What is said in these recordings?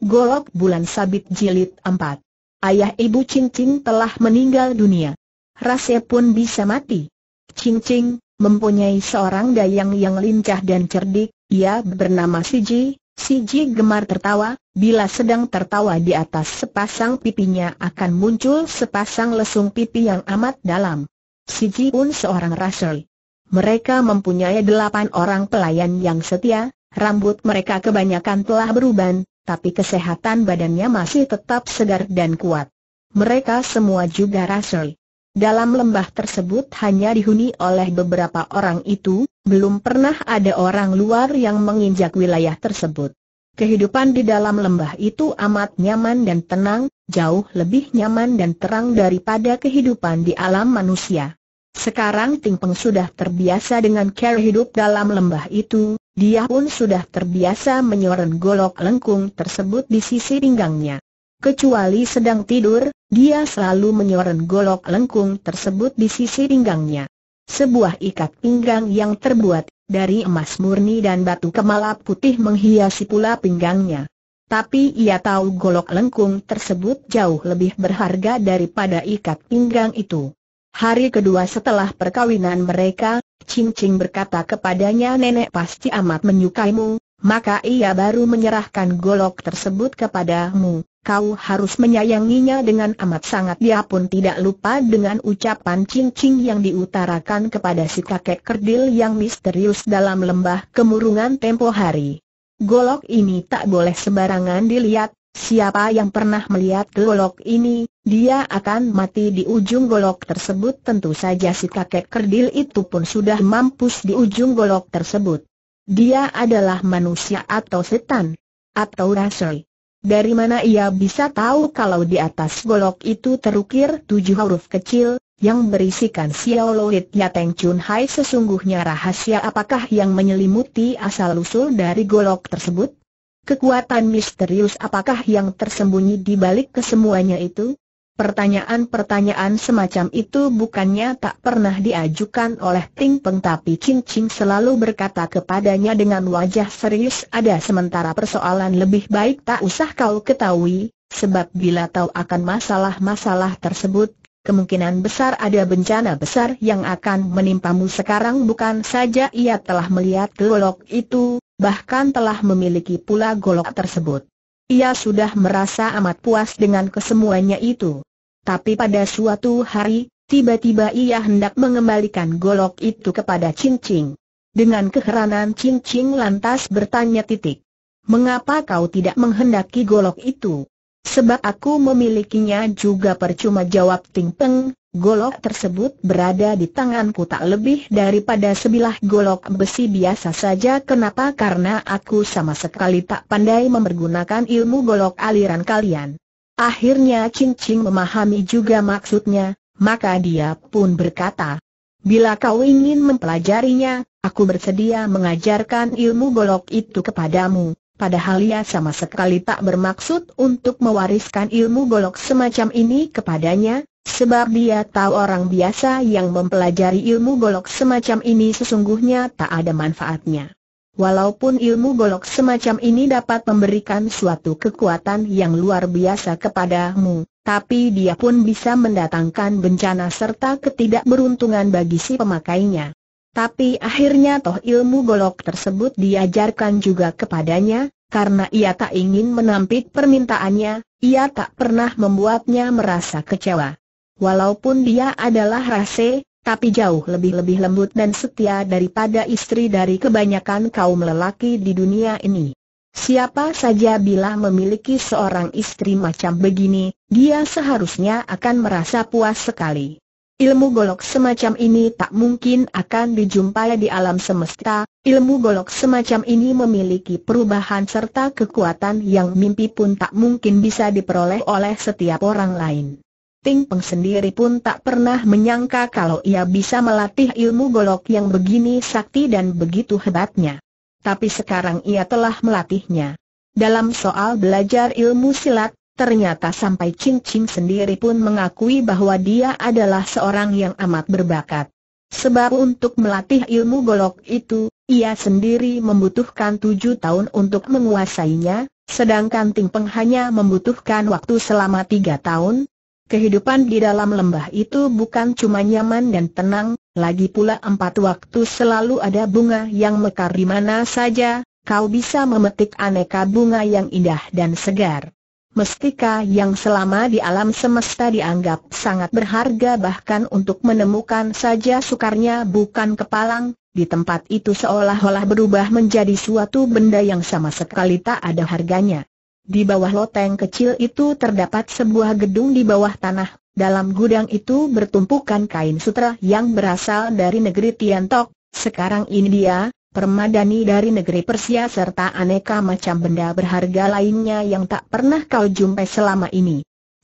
Golok Bulan Sabit Jilid 4 Ayah Ibu Cincing telah meninggal dunia. Rase pun bisa mati. Cincing, mempunyai seorang dayang yang lincah dan cerdik, ia bernama Siji, Siji gemar tertawa, bila sedang tertawa di atas sepasang pipinya akan muncul sepasang lesung pipi yang amat dalam. Siji pun seorang rasul. Mereka mempunyai delapan orang pelayan yang setia, rambut mereka kebanyakan telah beruban, tapi kesehatan badannya masih tetap segar dan kuat. Mereka semua juga rasul. Dalam lembah tersebut hanya dihuni oleh beberapa orang itu, belum pernah ada orang luar yang menginjak wilayah tersebut. Kehidupan di dalam lembah itu amat nyaman dan tenang, jauh lebih nyaman dan terang daripada kehidupan di alam manusia. Sekarang Ting Peng sudah terbiasa dengan cara hidup dalam lembah itu, dia pun sudah terbiasa menyoren golok lengkung tersebut di sisi pinggangnya. Kecuali sedang tidur, dia selalu menyoren golok lengkung tersebut di sisi pinggangnya. Sebuah ikat pinggang yang terbuat dari emas murni dan batu kemala putih menghiasi pula pinggangnya. Tapi ia tahu golok lengkung tersebut jauh lebih berharga daripada ikat pinggang itu. Hari kedua setelah perkawinan mereka, Cincing berkata kepadanya nenek pasti amat menyukaimu, maka ia baru menyerahkan golok tersebut kepadamu. Kau harus menyayanginya dengan amat sangat Dia pun tidak lupa dengan ucapan Cincing yang diutarakan kepada si kakek kerdil yang misterius dalam lembah kemurungan tempo hari Golok ini tak boleh sembarangan dilihat Siapa yang pernah melihat golok ini, dia akan mati di ujung golok tersebut tentu saja si kakek kerdil itu pun sudah mampus di ujung golok tersebut. Dia adalah manusia atau setan, atau rasul. Dari mana ia bisa tahu kalau di atas golok itu terukir tujuh huruf kecil, yang berisikan Xiaoloit Ya Teng Chun Hai sesungguhnya rahasia apakah yang menyelimuti asal-usul dari golok tersebut? Kekuatan misterius apakah yang tersembunyi di balik kesemuanya itu? Pertanyaan-pertanyaan semacam itu bukannya tak pernah diajukan oleh Ting Peng tapi Ching Ching selalu berkata kepadanya dengan wajah serius ada sementara persoalan lebih baik tak usah kau ketahui, sebab bila tahu akan masalah-masalah tersebut, kemungkinan besar ada bencana besar yang akan menimpamu sekarang bukan saja ia telah melihat golok itu, bahkan telah memiliki pula golok tersebut. Ia sudah merasa amat puas dengan kesemuanya itu. Tapi pada suatu hari, tiba-tiba ia hendak mengembalikan golok itu kepada cincin. Dengan keheranan cincin lantas bertanya titik. Mengapa kau tidak menghendaki golok itu? Sebab aku memilikinya juga percuma jawab Ting Peng, golok tersebut berada di tanganku tak lebih daripada sebilah golok besi biasa saja kenapa karena aku sama sekali tak pandai mempergunakan ilmu golok aliran kalian. Akhirnya Cincing memahami juga maksudnya, maka dia pun berkata, Bila kau ingin mempelajarinya, aku bersedia mengajarkan ilmu golok itu kepadamu, padahal ia sama sekali tak bermaksud untuk mewariskan ilmu golok semacam ini kepadanya, sebab dia tahu orang biasa yang mempelajari ilmu golok semacam ini sesungguhnya tak ada manfaatnya. Walaupun ilmu golok semacam ini dapat memberikan suatu kekuatan yang luar biasa kepadamu, tapi dia pun bisa mendatangkan bencana serta ketidakberuntungan bagi si pemakainya. Tapi akhirnya toh ilmu golok tersebut diajarkan juga kepadanya, karena ia tak ingin menampik permintaannya, ia tak pernah membuatnya merasa kecewa. Walaupun dia adalah rase, tapi jauh lebih-lebih lembut dan setia daripada istri dari kebanyakan kaum lelaki di dunia ini. Siapa saja bila memiliki seorang istri macam begini, dia seharusnya akan merasa puas sekali. Ilmu golok semacam ini tak mungkin akan dijumpai di alam semesta, ilmu golok semacam ini memiliki perubahan serta kekuatan yang mimpi pun tak mungkin bisa diperoleh oleh setiap orang lain. Ting Peng sendiri pun tak pernah menyangka kalau ia bisa melatih ilmu golok yang begini sakti dan begitu hebatnya. Tapi sekarang ia telah melatihnya. Dalam soal belajar ilmu silat, ternyata sampai Ching Ching sendiri pun mengakui bahwa dia adalah seorang yang amat berbakat. Sebab untuk melatih ilmu golok itu, ia sendiri membutuhkan tujuh tahun untuk menguasainya, sedangkan Ting Peng hanya membutuhkan waktu selama tiga tahun, Kehidupan di dalam lembah itu bukan cuma nyaman dan tenang, lagi pula empat waktu selalu ada bunga yang mekar di mana saja, kau bisa memetik aneka bunga yang indah dan segar. Mestika yang selama di alam semesta dianggap sangat berharga bahkan untuk menemukan saja sukarnya bukan kepalang, di tempat itu seolah-olah berubah menjadi suatu benda yang sama sekali tak ada harganya. Di bawah loteng kecil itu terdapat sebuah gedung di bawah tanah. Dalam gudang itu bertumpukan kain sutra yang berasal dari negeri Tiantok, sekarang India, permadani dari negeri Persia serta aneka macam benda berharga lainnya yang tak pernah kau jumpai selama ini.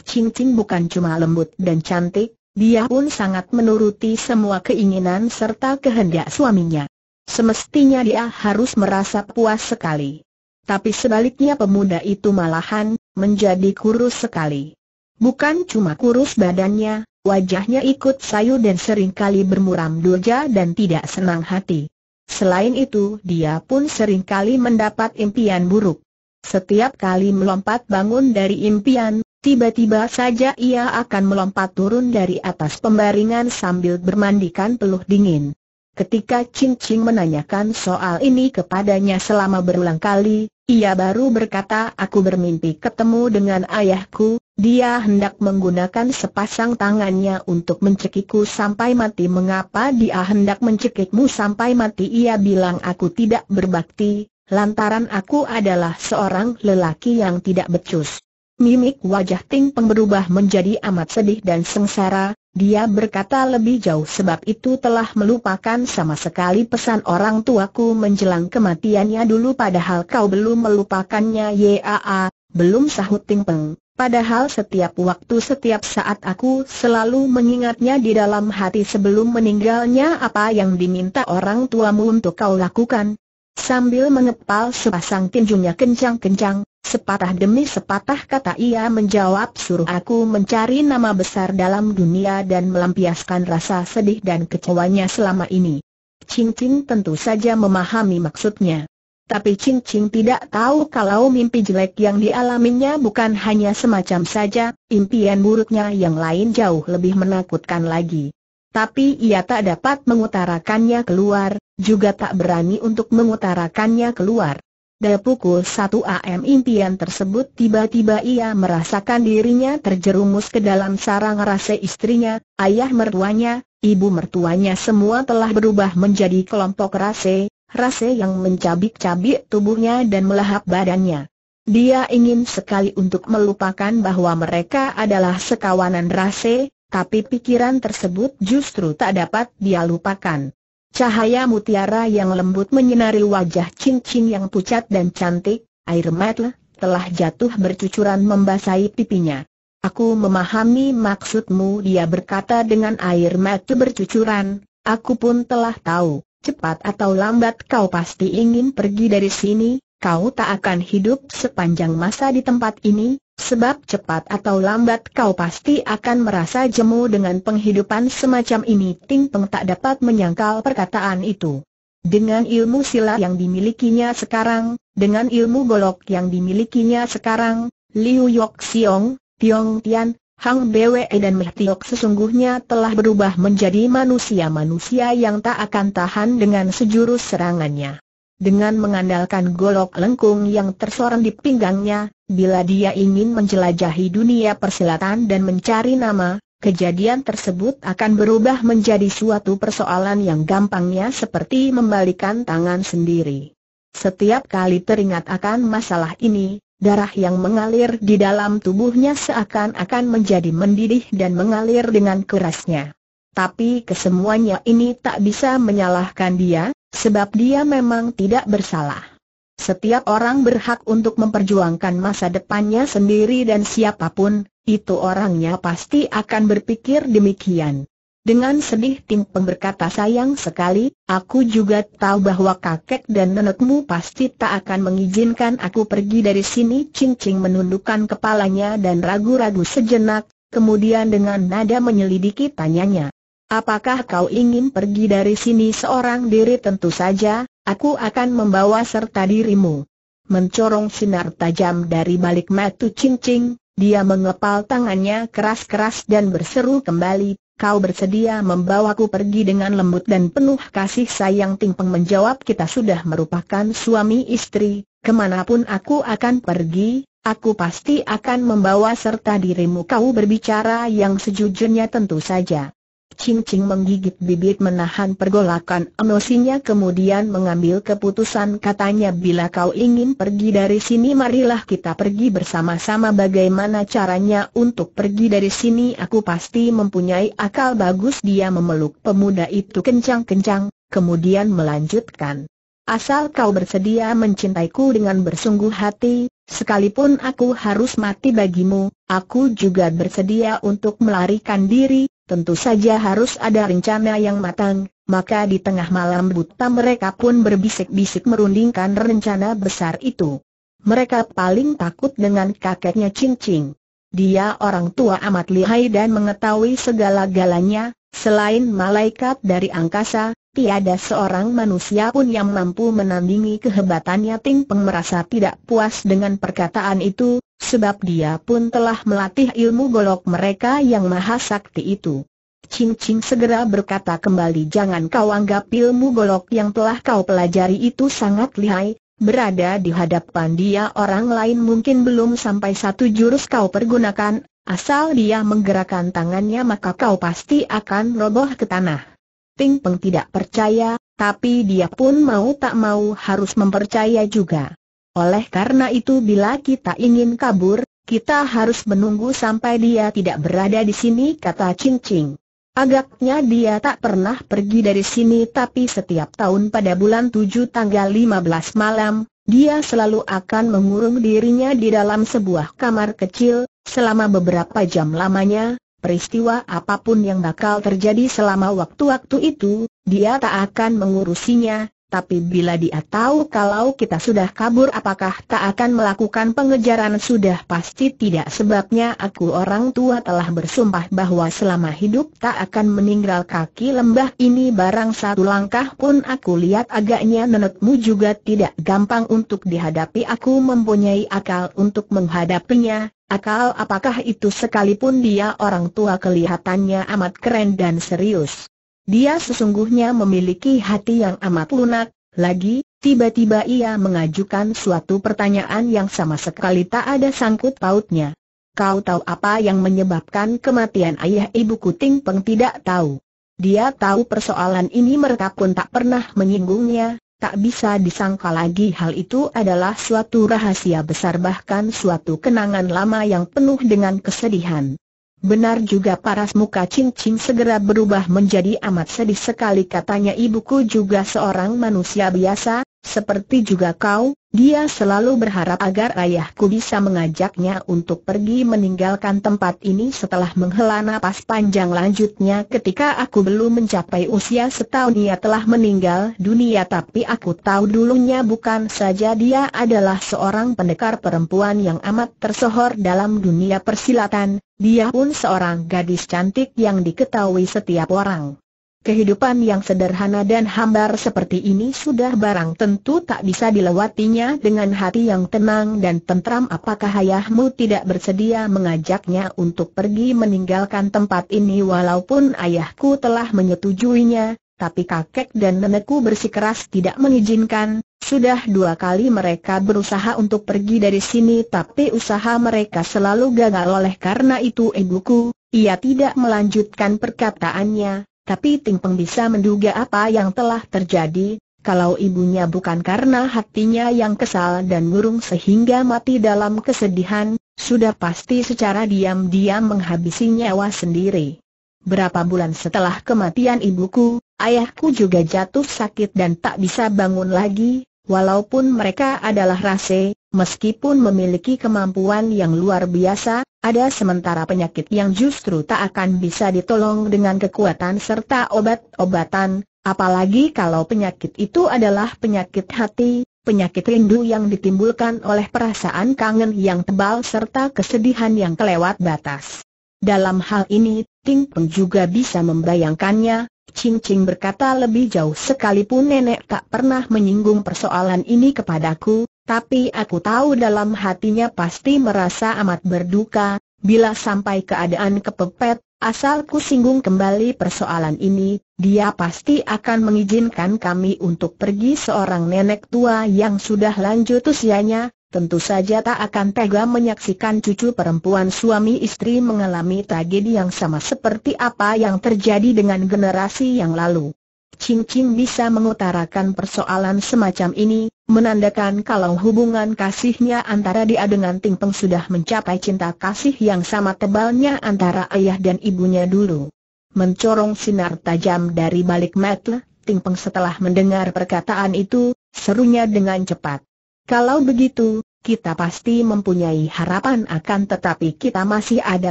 Cincin bukan cuma lembut dan cantik, dia pun sangat menuruti semua keinginan serta kehendak suaminya. Semestinya dia harus merasa puas sekali. Tapi sebaliknya pemuda itu malahan, menjadi kurus sekali. Bukan cuma kurus badannya, wajahnya ikut sayu dan sering kali bermuram durja dan tidak senang hati. Selain itu dia pun sering kali mendapat impian buruk. Setiap kali melompat bangun dari impian, tiba-tiba saja ia akan melompat turun dari atas pembaringan sambil bermandikan peluh dingin. Ketika Ching Ching menanyakan soal ini kepadanya selama berulang kali, ia baru berkata aku bermimpi ketemu dengan ayahku, dia hendak menggunakan sepasang tangannya untuk mencekikku sampai mati Mengapa dia hendak mencekikmu sampai mati Ia bilang aku tidak berbakti, lantaran aku adalah seorang lelaki yang tidak becus Mimik wajah Ting Peng berubah menjadi amat sedih dan sengsara, dia berkata lebih jauh sebab itu telah melupakan sama sekali pesan orang tuaku menjelang kematiannya dulu padahal kau belum melupakannya Yaa, belum sahut Ting Peng. Padahal setiap waktu setiap saat aku selalu mengingatnya di dalam hati sebelum meninggalnya apa yang diminta orang tuamu untuk kau lakukan. Sambil mengepal sepasang tinjunya kencang-kencang, sepatah demi sepatah kata ia menjawab suruh aku mencari nama besar dalam dunia dan melampiaskan rasa sedih dan kecewanya selama ini. Ching Ching tentu saja memahami maksudnya. Tapi Ching Ching tidak tahu kalau mimpi jelek yang dialaminya bukan hanya semacam saja, impian buruknya yang lain jauh lebih menakutkan lagi. Tapi ia tak dapat mengutarakannya keluar, juga tak berani untuk mengutarakannya keluar. Dari pukul 1 AM impian tersebut tiba-tiba ia merasakan dirinya terjerumus ke dalam sarang rase istrinya, ayah mertuanya, ibu mertuanya semua telah berubah menjadi kelompok rase, rase yang mencabik-cabik tubuhnya dan melahap badannya. Dia ingin sekali untuk melupakan bahwa mereka adalah sekawanan rase, tapi pikiran tersebut justru tak dapat dia lupakan. Cahaya mutiara yang lembut menyinari wajah cincin yang pucat dan cantik, air mata telah jatuh bercucuran membasahi pipinya. Aku memahami maksudmu dia berkata dengan air mata bercucuran, aku pun telah tahu, cepat atau lambat kau pasti ingin pergi dari sini, kau tak akan hidup sepanjang masa di tempat ini, Sebab cepat atau lambat kau pasti akan merasa jemu dengan penghidupan semacam ini Ting Peng tak dapat menyangkal perkataan itu Dengan ilmu sila yang dimilikinya sekarang, dengan ilmu golok yang dimilikinya sekarang Liu Yok Siong, Tiong Tian, Hang Bwe dan Meh Tiok sesungguhnya telah berubah menjadi manusia-manusia yang tak akan tahan dengan sejurus serangannya dengan mengandalkan golok lengkung yang tersorong di pinggangnya, Bila dia ingin menjelajahi dunia persilatan dan mencari nama, kejadian tersebut akan berubah menjadi suatu persoalan yang gampangnya seperti membalikan tangan sendiri. Setiap kali teringat akan masalah ini, darah yang mengalir di dalam tubuhnya seakan-akan menjadi mendidih dan mengalir dengan kerasnya. Tapi kesemuanya ini tak bisa menyalahkan dia, sebab dia memang tidak bersalah. Setiap orang berhak untuk memperjuangkan masa depannya sendiri dan siapapun, itu orangnya pasti akan berpikir demikian. Dengan sedih Ting Peng berkata sayang sekali, aku juga tahu bahwa kakek dan nenekmu pasti tak akan mengizinkan aku pergi dari sini. Cing Cing menundukkan kepalanya dan ragu-ragu sejenak, kemudian dengan nada menyelidiki tanyanya. Apakah kau ingin pergi dari sini seorang diri tentu saja, Aku akan membawa serta dirimu. Mencorong sinar tajam dari balik matu cincing, dia mengepal tangannya keras-keras dan berseru kembali, kau bersedia membawaku pergi dengan lembut dan penuh kasih sayang Ting Tingpeng menjawab kita sudah merupakan suami istri, kemanapun aku akan pergi, Aku pasti akan membawa serta dirimu kau berbicara yang sejujurnya tentu saja. Cincing menggigit bibit menahan pergolakan emosinya kemudian mengambil keputusan katanya bila kau ingin pergi dari sini marilah kita pergi bersama-sama bagaimana caranya untuk pergi dari sini aku pasti mempunyai akal bagus dia memeluk pemuda itu kencang-kencang, kemudian melanjutkan. Asal kau bersedia mencintaiku dengan bersungguh hati, sekalipun aku harus mati bagimu, aku juga bersedia untuk melarikan diri, tentu saja harus ada rencana yang matang, maka di tengah malam buta mereka pun berbisik-bisik merundingkan rencana besar itu. Mereka paling takut dengan kakeknya Cincing. Dia orang tua amat lihai dan mengetahui segala-galanya, selain malaikat dari angkasa, tiada seorang manusia pun yang mampu menandingi kehebatannya Ting Peng merasa tidak puas dengan perkataan itu, Sebab dia pun telah melatih ilmu golok mereka yang maha sakti itu. Ching Ching segera berkata kembali jangan kau anggap ilmu golok yang telah kau pelajari itu sangat lihai, berada di hadapan dia orang lain mungkin belum sampai satu jurus kau pergunakan, asal dia menggerakkan tangannya maka kau pasti akan roboh ke tanah. Ting Peng tidak percaya, tapi dia pun mau tak mau harus mempercaya juga. Oleh karena itu bila kita ingin kabur, kita harus menunggu sampai dia tidak berada di sini kata Ching Ching. Agaknya dia tak pernah pergi dari sini tapi setiap tahun pada bulan 7 tanggal 15 malam, dia selalu akan mengurung dirinya di dalam sebuah kamar kecil, selama beberapa jam lamanya, peristiwa apapun yang bakal terjadi selama waktu-waktu itu, dia tak akan mengurusinya, tapi bila dia tahu kalau kita sudah kabur apakah tak akan melakukan pengejaran sudah pasti tidak sebabnya aku orang tua telah bersumpah bahwa selama hidup tak akan meninggal kaki lembah ini barang satu langkah pun aku lihat agaknya nenekmu juga tidak gampang untuk dihadapi aku mempunyai akal untuk menghadapinya, akal apakah itu sekalipun dia orang tua kelihatannya amat keren dan serius. Dia sesungguhnya memiliki hati yang amat lunak, lagi, tiba-tiba ia mengajukan suatu pertanyaan yang sama sekali tak ada sangkut pautnya. Kau tahu apa yang menyebabkan kematian ayah ibu Kuting Peng tidak tahu. Dia tahu persoalan ini mereka pun tak pernah menyinggungnya, tak bisa disangka lagi hal itu adalah suatu rahasia besar bahkan suatu kenangan lama yang penuh dengan kesedihan. Benar juga paras muka Ching segera berubah menjadi amat sedih sekali katanya ibuku juga seorang manusia biasa, seperti juga kau, dia selalu berharap agar ayahku bisa mengajaknya untuk pergi meninggalkan tempat ini setelah menghela napas panjang lanjutnya ketika aku belum mencapai usia setahun ia telah meninggal dunia tapi aku tahu dulunya bukan saja dia adalah seorang pendekar perempuan yang amat tersohor dalam dunia persilatan, dia pun seorang gadis cantik yang diketahui setiap orang. Kehidupan yang sederhana dan hambar seperti ini sudah barang tentu tak bisa dilewatinya dengan hati yang tenang dan tentram apakah ayahmu tidak bersedia mengajaknya untuk pergi meninggalkan tempat ini walaupun ayahku telah menyetujuinya, tapi kakek dan nenekku bersikeras tidak mengizinkan, sudah dua kali mereka berusaha untuk pergi dari sini tapi usaha mereka selalu gagal oleh karena itu ibuku, ia tidak melanjutkan perkataannya, tapi Ting Peng bisa menduga apa yang telah terjadi, kalau ibunya bukan karena hatinya yang kesal dan murung sehingga mati dalam kesedihan, sudah pasti secara diam-diam menghabisi nyawa sendiri. Berapa bulan setelah kematian ibuku, ayahku juga jatuh sakit dan tak bisa bangun lagi, Walaupun mereka adalah rase, meskipun memiliki kemampuan yang luar biasa, ada sementara penyakit yang justru tak akan bisa ditolong dengan kekuatan serta obat-obatan, apalagi kalau penyakit itu adalah penyakit hati, penyakit rindu yang ditimbulkan oleh perasaan kangen yang tebal serta kesedihan yang kelewat batas. Dalam hal ini, Ting Peng juga bisa membayangkannya, Ching Ching berkata lebih jauh sekalipun nenek tak pernah menyinggung persoalan ini kepadaku, tapi aku tahu dalam hatinya pasti merasa amat berduka, bila sampai keadaan kepepet, asal ku singgung kembali persoalan ini, dia pasti akan mengizinkan kami untuk pergi seorang nenek tua yang sudah lanjut usianya, tentu saja tak akan tega menyaksikan cucu perempuan suami istri mengalami tragedi yang sama seperti apa yang terjadi dengan generasi yang lalu. Ching Ching bisa mengutarakan persoalan semacam ini, menandakan kalau hubungan kasihnya antara dia dengan Ting Peng sudah mencapai cinta kasih yang sama tebalnya antara ayah dan ibunya dulu. Mencorong sinar tajam dari balik mata, Ting Peng setelah mendengar perkataan itu, serunya dengan cepat. Kalau begitu, kita pasti mempunyai harapan akan tetapi kita masih ada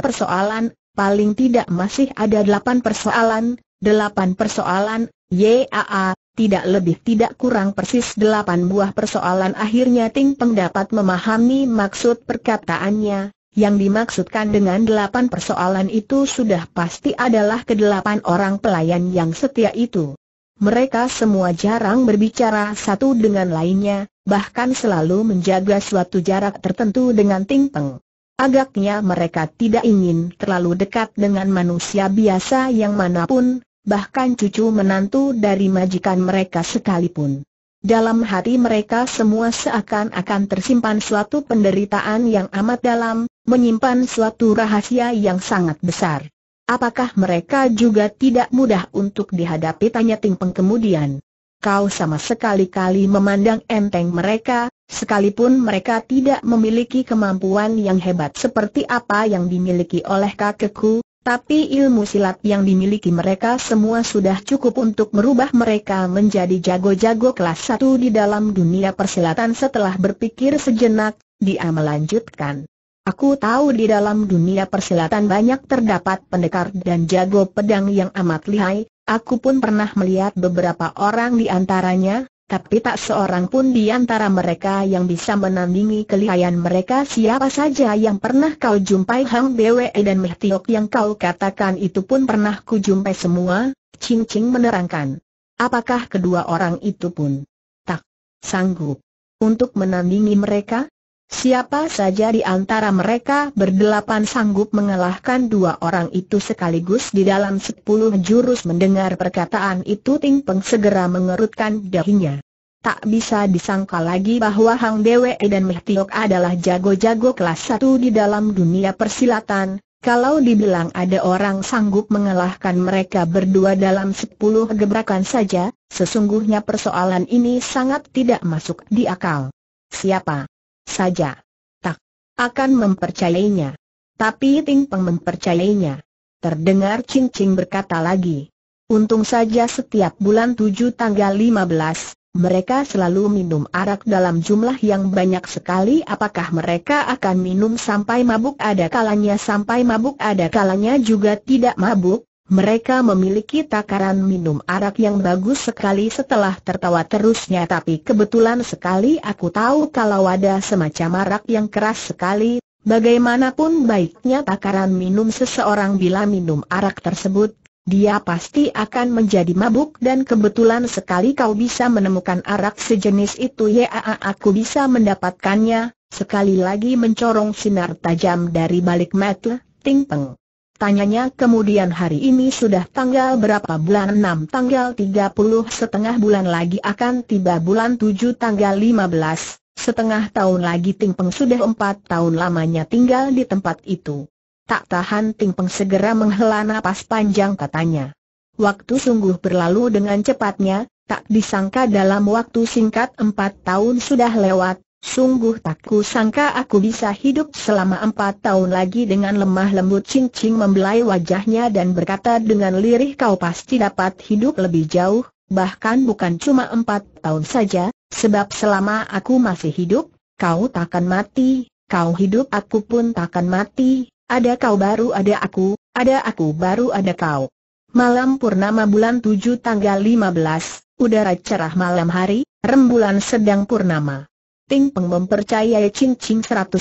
persoalan, paling tidak masih ada delapan persoalan, delapan persoalan, YAA, tidak lebih tidak kurang persis delapan buah persoalan akhirnya Ting Peng dapat memahami maksud perkataannya, yang dimaksudkan dengan delapan persoalan itu sudah pasti adalah kedelapan orang pelayan yang setia itu mereka semua jarang berbicara satu dengan lainnya, bahkan selalu menjaga suatu jarak tertentu dengan Ting Peng. Agaknya mereka tidak ingin terlalu dekat dengan manusia biasa yang manapun, bahkan cucu menantu dari majikan mereka sekalipun. Dalam hati mereka semua seakan-akan tersimpan suatu penderitaan yang amat dalam, menyimpan suatu rahasia yang sangat besar. Apakah mereka juga tidak mudah untuk dihadapi tanya Ting Peng kemudian? Kau sama sekali-kali memandang enteng mereka, sekalipun mereka tidak memiliki kemampuan yang hebat seperti apa yang dimiliki oleh kakekku, tapi ilmu silat yang dimiliki mereka semua sudah cukup untuk merubah mereka menjadi jago-jago kelas satu di dalam dunia persilatan setelah berpikir sejenak, dia melanjutkan. Aku tahu di dalam dunia persilatan banyak terdapat pendekar dan jago pedang yang amat lihai, aku pun pernah melihat beberapa orang di antaranya, tapi tak seorang pun di antara mereka yang bisa menandingi kelihayan mereka siapa saja yang pernah kau jumpai Hang Bwe dan Mehtiok yang kau katakan itu pun pernah kujumpai semua, Ching Ching menerangkan. Apakah kedua orang itu pun tak sanggup untuk menandingi mereka? Siapa saja di antara mereka berdelapan sanggup mengalahkan dua orang itu sekaligus di dalam sepuluh jurus mendengar perkataan itu Ting Peng segera mengerutkan dahinya. Tak bisa disangka lagi bahwa Hang Dewe dan Meh adalah jago-jago kelas satu di dalam dunia persilatan, kalau dibilang ada orang sanggup mengalahkan mereka berdua dalam sepuluh gebrakan saja, sesungguhnya persoalan ini sangat tidak masuk di akal. Siapa saja. Tak akan mempercayainya. Tapi Ting Peng mempercayainya. Terdengar Ching Ching berkata lagi. Untung saja setiap bulan 7 tanggal 15, mereka selalu minum arak dalam jumlah yang banyak sekali Apakah mereka akan minum sampai mabuk ada kalanya sampai mabuk ada kalanya juga tidak mabuk mereka memiliki takaran minum arak yang bagus sekali setelah tertawa terusnya tapi kebetulan sekali aku tahu kalau ada semacam arak yang keras sekali, bagaimanapun baiknya takaran minum seseorang bila minum arak tersebut, dia pasti akan menjadi mabuk dan kebetulan sekali kau bisa menemukan arak sejenis itu ya aku bisa mendapatkannya, sekali lagi mencorong sinar tajam dari balik mata, ting peng. Tanyanya kemudian hari ini sudah tanggal berapa bulan 6 tanggal 30 setengah bulan lagi akan tiba bulan 7 tanggal 15, setengah tahun lagi Ting Peng sudah 4 tahun lamanya tinggal di tempat itu. Tak tahan Ting Peng segera menghela napas panjang katanya. Waktu sungguh berlalu dengan cepatnya, tak disangka dalam waktu singkat 4 tahun sudah lewat, Sungguh tak ku sangka aku bisa hidup selama empat tahun lagi dengan lemah lembut cincing membelai wajahnya dan berkata dengan lirih kau pasti dapat hidup lebih jauh, bahkan bukan cuma empat tahun saja, sebab selama aku masih hidup, kau takkan mati, kau hidup aku pun takkan mati, ada kau baru ada aku, ada aku baru ada kau. Malam purnama bulan 7 tanggal 15, udara cerah malam hari, rembulan sedang purnama. Ting Peng mempercayai Ching Ching 100%.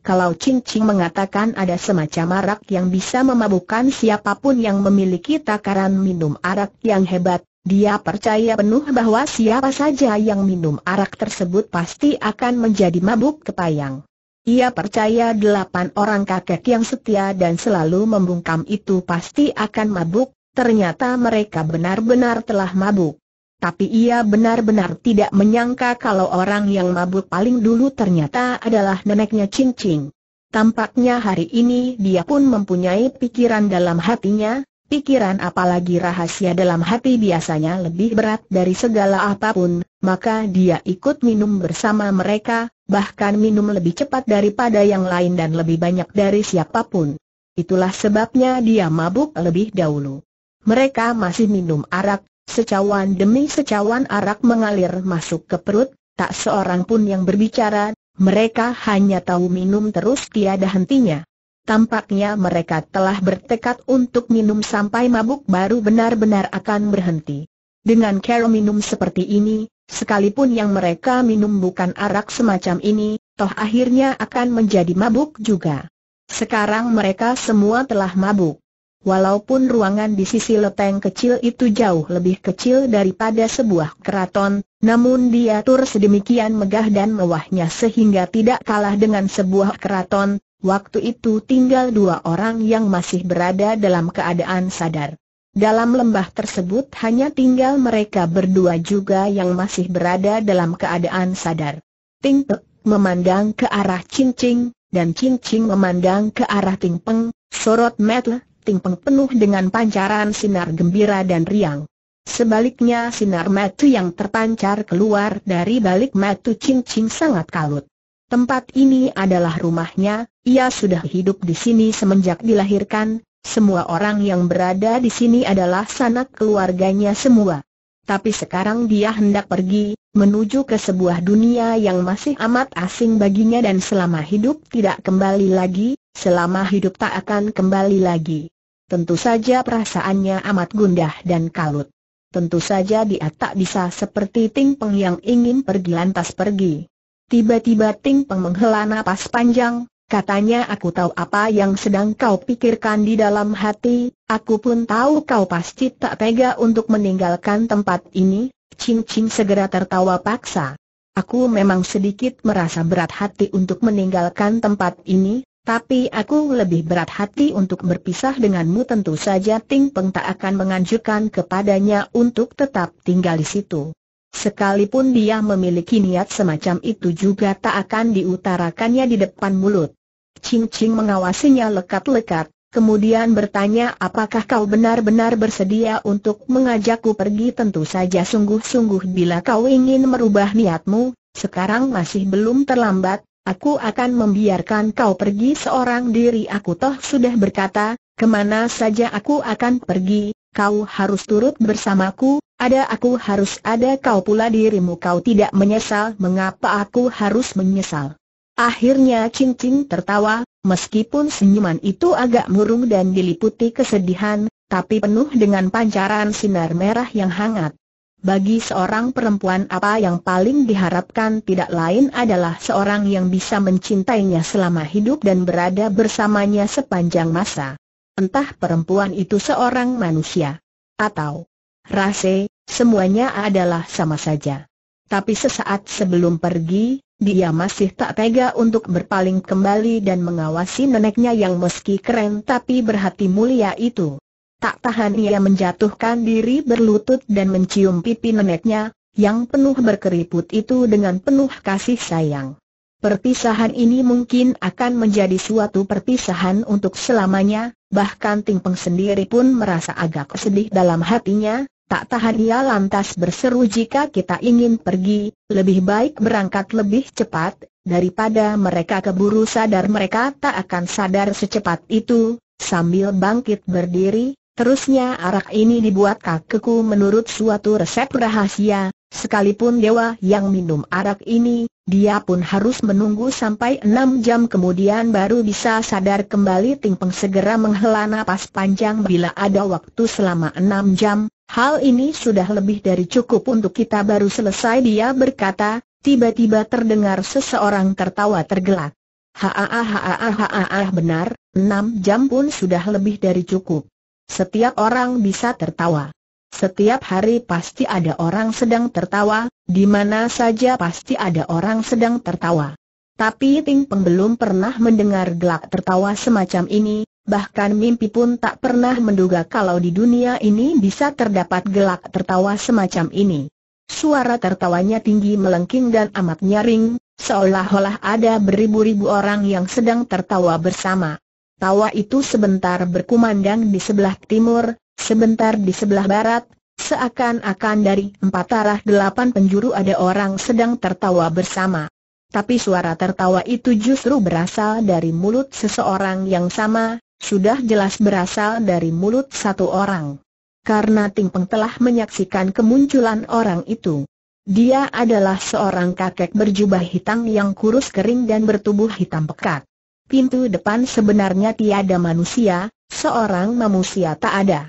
Kalau Ching Ching mengatakan ada semacam arak yang bisa memabukkan siapapun yang memiliki takaran minum arak yang hebat, dia percaya penuh bahwa siapa saja yang minum arak tersebut pasti akan menjadi mabuk kepayang. Ia percaya delapan orang kakek yang setia dan selalu membungkam itu pasti akan mabuk, ternyata mereka benar-benar telah mabuk. Tapi ia benar-benar tidak menyangka kalau orang yang mabuk paling dulu ternyata adalah neneknya Cincing. Tampaknya hari ini dia pun mempunyai pikiran dalam hatinya, pikiran apalagi rahasia dalam hati biasanya lebih berat dari segala apapun, maka dia ikut minum bersama mereka, bahkan minum lebih cepat daripada yang lain dan lebih banyak dari siapapun. Itulah sebabnya dia mabuk lebih dahulu. Mereka masih minum arak, Secawan demi secawan arak mengalir masuk ke perut, tak seorang pun yang berbicara, mereka hanya tahu minum terus tiada hentinya. Tampaknya mereka telah bertekad untuk minum sampai mabuk baru benar-benar akan berhenti. Dengan cara minum seperti ini, sekalipun yang mereka minum bukan arak semacam ini, toh akhirnya akan menjadi mabuk juga. Sekarang mereka semua telah mabuk. Walaupun ruangan di sisi loteng kecil itu jauh lebih kecil daripada sebuah keraton, namun diatur sedemikian megah dan mewahnya sehingga tidak kalah dengan sebuah keraton, waktu itu tinggal dua orang yang masih berada dalam keadaan sadar. Dalam lembah tersebut hanya tinggal mereka berdua juga yang masih berada dalam keadaan sadar. Ting memandang ke arah Cing dan Cing memandang ke arah Ting sorot mata Ting penuh dengan pancaran sinar gembira dan riang. Sebaliknya sinar matu yang terpancar keluar dari balik matu cincin sangat kalut. Tempat ini adalah rumahnya, ia sudah hidup di sini semenjak dilahirkan, semua orang yang berada di sini adalah sanak keluarganya semua. Tapi sekarang dia hendak pergi, menuju ke sebuah dunia yang masih amat asing baginya dan selama hidup tidak kembali lagi, selama hidup tak akan kembali lagi. Tentu saja perasaannya amat gundah dan kalut. Tentu saja dia tak bisa seperti Ting Peng yang ingin pergi lantas pergi. Tiba-tiba Ting Peng menghela napas panjang, katanya aku tahu apa yang sedang kau pikirkan di dalam hati, aku pun tahu kau pasti tak tega untuk meninggalkan tempat ini, Cincin segera tertawa paksa. Aku memang sedikit merasa berat hati untuk meninggalkan tempat ini, tapi aku lebih berat hati untuk berpisah denganmu tentu saja Ting Peng tak akan menganjurkan kepadanya untuk tetap tinggal di situ. Sekalipun dia memiliki niat semacam itu juga tak akan diutarakannya di depan mulut. Cing Cing mengawasinya lekat-lekat, kemudian bertanya apakah kau benar-benar bersedia untuk mengajakku pergi tentu saja sungguh-sungguh bila kau ingin merubah niatmu, sekarang masih belum terlambat, aku akan membiarkan kau pergi seorang diri aku toh sudah berkata, kemana saja aku akan pergi, kau harus turut bersamaku, ada aku harus ada kau pula dirimu kau tidak menyesal mengapa aku harus menyesal. Akhirnya cincin tertawa, meskipun senyuman itu agak murung dan diliputi kesedihan, tapi penuh dengan pancaran sinar merah yang hangat. Bagi seorang perempuan apa yang paling diharapkan tidak lain adalah seorang yang bisa mencintainya selama hidup dan berada bersamanya sepanjang masa. Entah perempuan itu seorang manusia atau rase, semuanya adalah sama saja. Tapi sesaat sebelum pergi, dia masih tak tega untuk berpaling kembali dan mengawasi neneknya yang meski keren tapi berhati mulia itu. Tak tahan ia menjatuhkan diri berlutut dan mencium pipi neneknya, yang penuh berkeriput itu dengan penuh kasih sayang. Perpisahan ini mungkin akan menjadi suatu perpisahan untuk selamanya, bahkan Ting Peng sendiri pun merasa agak sedih dalam hatinya, Tak tahan ia lantas berseru jika kita ingin pergi, lebih baik berangkat lebih cepat, daripada mereka keburu sadar mereka tak akan sadar secepat itu, sambil bangkit berdiri, terusnya arak ini dibuat kaku-kaku menurut suatu resep rahasia, Sekalipun dewa yang minum arak ini, dia pun harus menunggu sampai enam jam kemudian baru bisa sadar kembali Ting Peng segera menghela napas panjang bila ada waktu selama enam jam, Hal ini sudah lebih dari cukup untuk kita baru selesai dia berkata, tiba-tiba terdengar seseorang tertawa tergelak. Haaaha benar, enam jam pun sudah lebih dari cukup. Setiap orang bisa tertawa. Setiap hari pasti ada orang sedang tertawa, di mana saja pasti ada orang sedang tertawa. Tapi Ting Peng belum pernah mendengar gelak tertawa semacam ini, Bahkan mimpi pun tak pernah menduga kalau di dunia ini bisa terdapat gelak tertawa semacam ini. Suara tertawanya tinggi melengking dan amat nyaring, seolah-olah ada beribu-ribu orang yang sedang tertawa bersama. Tawa itu sebentar berkumandang di sebelah timur, sebentar di sebelah barat, seakan-akan dari empat arah delapan penjuru ada orang sedang tertawa bersama. Tapi suara tertawa itu justru berasal dari mulut seseorang yang sama, sudah jelas berasal dari mulut satu orang. Karena Ting Peng telah menyaksikan kemunculan orang itu. Dia adalah seorang kakek berjubah hitam yang kurus kering dan bertubuh hitam pekat. Pintu depan sebenarnya tiada manusia, seorang manusia tak ada.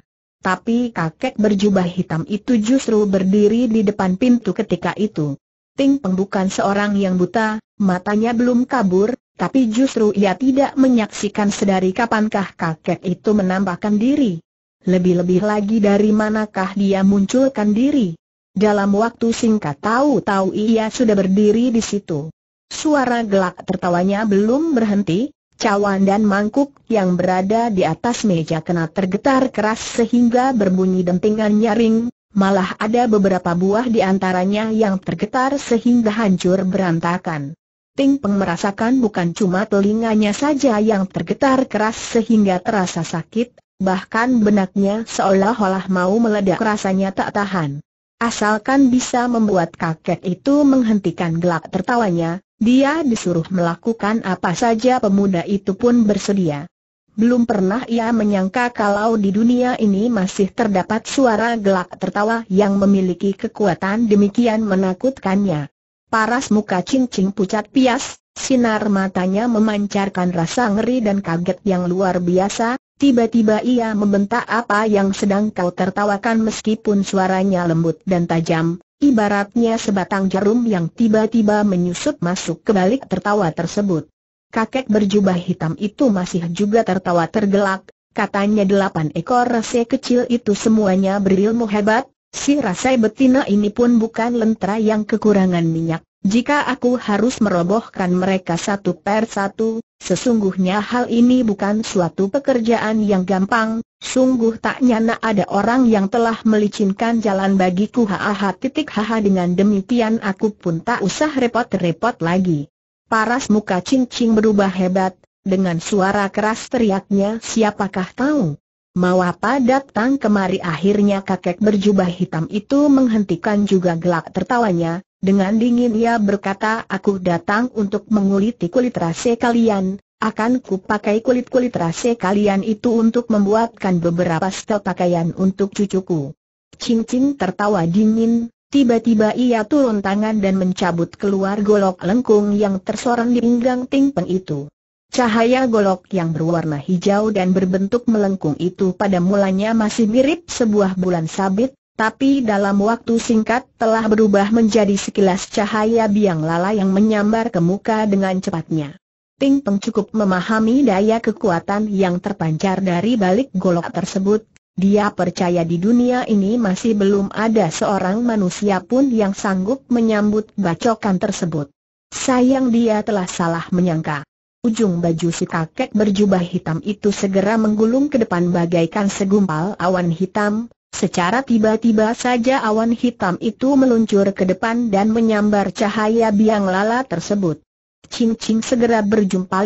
Tapi kakek berjubah hitam itu justru berdiri di depan pintu ketika itu. Ting Peng bukan seorang yang buta, matanya belum kabur, tapi justru ia tidak menyaksikan sedari kapankah kakek itu menampakkan diri. Lebih-lebih lagi dari manakah dia munculkan diri. Dalam waktu singkat tahu-tahu ia sudah berdiri di situ. Suara gelak tertawanya belum berhenti, cawan dan mangkuk yang berada di atas meja kena tergetar keras sehingga berbunyi dentingan nyaring, malah ada beberapa buah di antaranya yang tergetar sehingga hancur berantakan. Ting Peng merasakan bukan cuma telinganya saja yang tergetar keras sehingga terasa sakit, bahkan benaknya seolah-olah mau meledak rasanya tak tahan. Asalkan bisa membuat kakek itu menghentikan gelak tertawanya, dia disuruh melakukan apa saja pemuda itu pun bersedia. Belum pernah ia menyangka kalau di dunia ini masih terdapat suara gelak tertawa yang memiliki kekuatan demikian menakutkannya. Paras muka cincin pucat pias, sinar matanya memancarkan rasa ngeri dan kaget yang luar biasa, tiba-tiba ia membentak apa yang sedang kau tertawakan meskipun suaranya lembut dan tajam, ibaratnya sebatang jarum yang tiba-tiba menyusup masuk ke balik tertawa tersebut. Kakek berjubah hitam itu masih juga tertawa tergelak, katanya delapan ekor rase kecil itu semuanya berilmu hebat, Si rasai betina ini pun bukan lentera yang kekurangan minyak. Jika aku harus merobohkan mereka satu per satu, sesungguhnya hal ini bukan suatu pekerjaan yang gampang, sungguh tak nyana ada orang yang telah melicinkan jalan bagiku haha titik haha dengan demikian aku pun tak usah repot-repot lagi. Paras muka cincing berubah hebat, dengan suara keras teriaknya siapakah kau? Mau apa datang kemari akhirnya kakek berjubah hitam itu menghentikan juga gelak tertawanya, dengan dingin ia berkata aku datang untuk menguliti kulit rase kalian, akan ku pakai kulit-kulit rase kalian itu untuk membuatkan beberapa setel pakaian untuk cucuku. cincin tertawa dingin, tiba-tiba ia turun tangan dan mencabut keluar golok lengkung yang tersorong di pinggang Ting Peng itu. Cahaya golok yang berwarna hijau dan berbentuk melengkung itu pada mulanya masih mirip sebuah bulan sabit, tapi dalam waktu singkat telah berubah menjadi sekilas cahaya biang lala yang menyambar ke muka dengan cepatnya. Ting Peng cukup memahami daya kekuatan yang terpancar dari balik golok tersebut, dia percaya di dunia ini masih belum ada seorang manusia pun yang sanggup menyambut bacokan tersebut. Sayang dia telah salah menyangka. Ujung baju si kakek berjubah hitam itu segera menggulung ke depan bagaikan segumpal awan hitam, secara tiba-tiba saja awan hitam itu meluncur ke depan dan menyambar cahaya biang lala tersebut. Ching Ching segera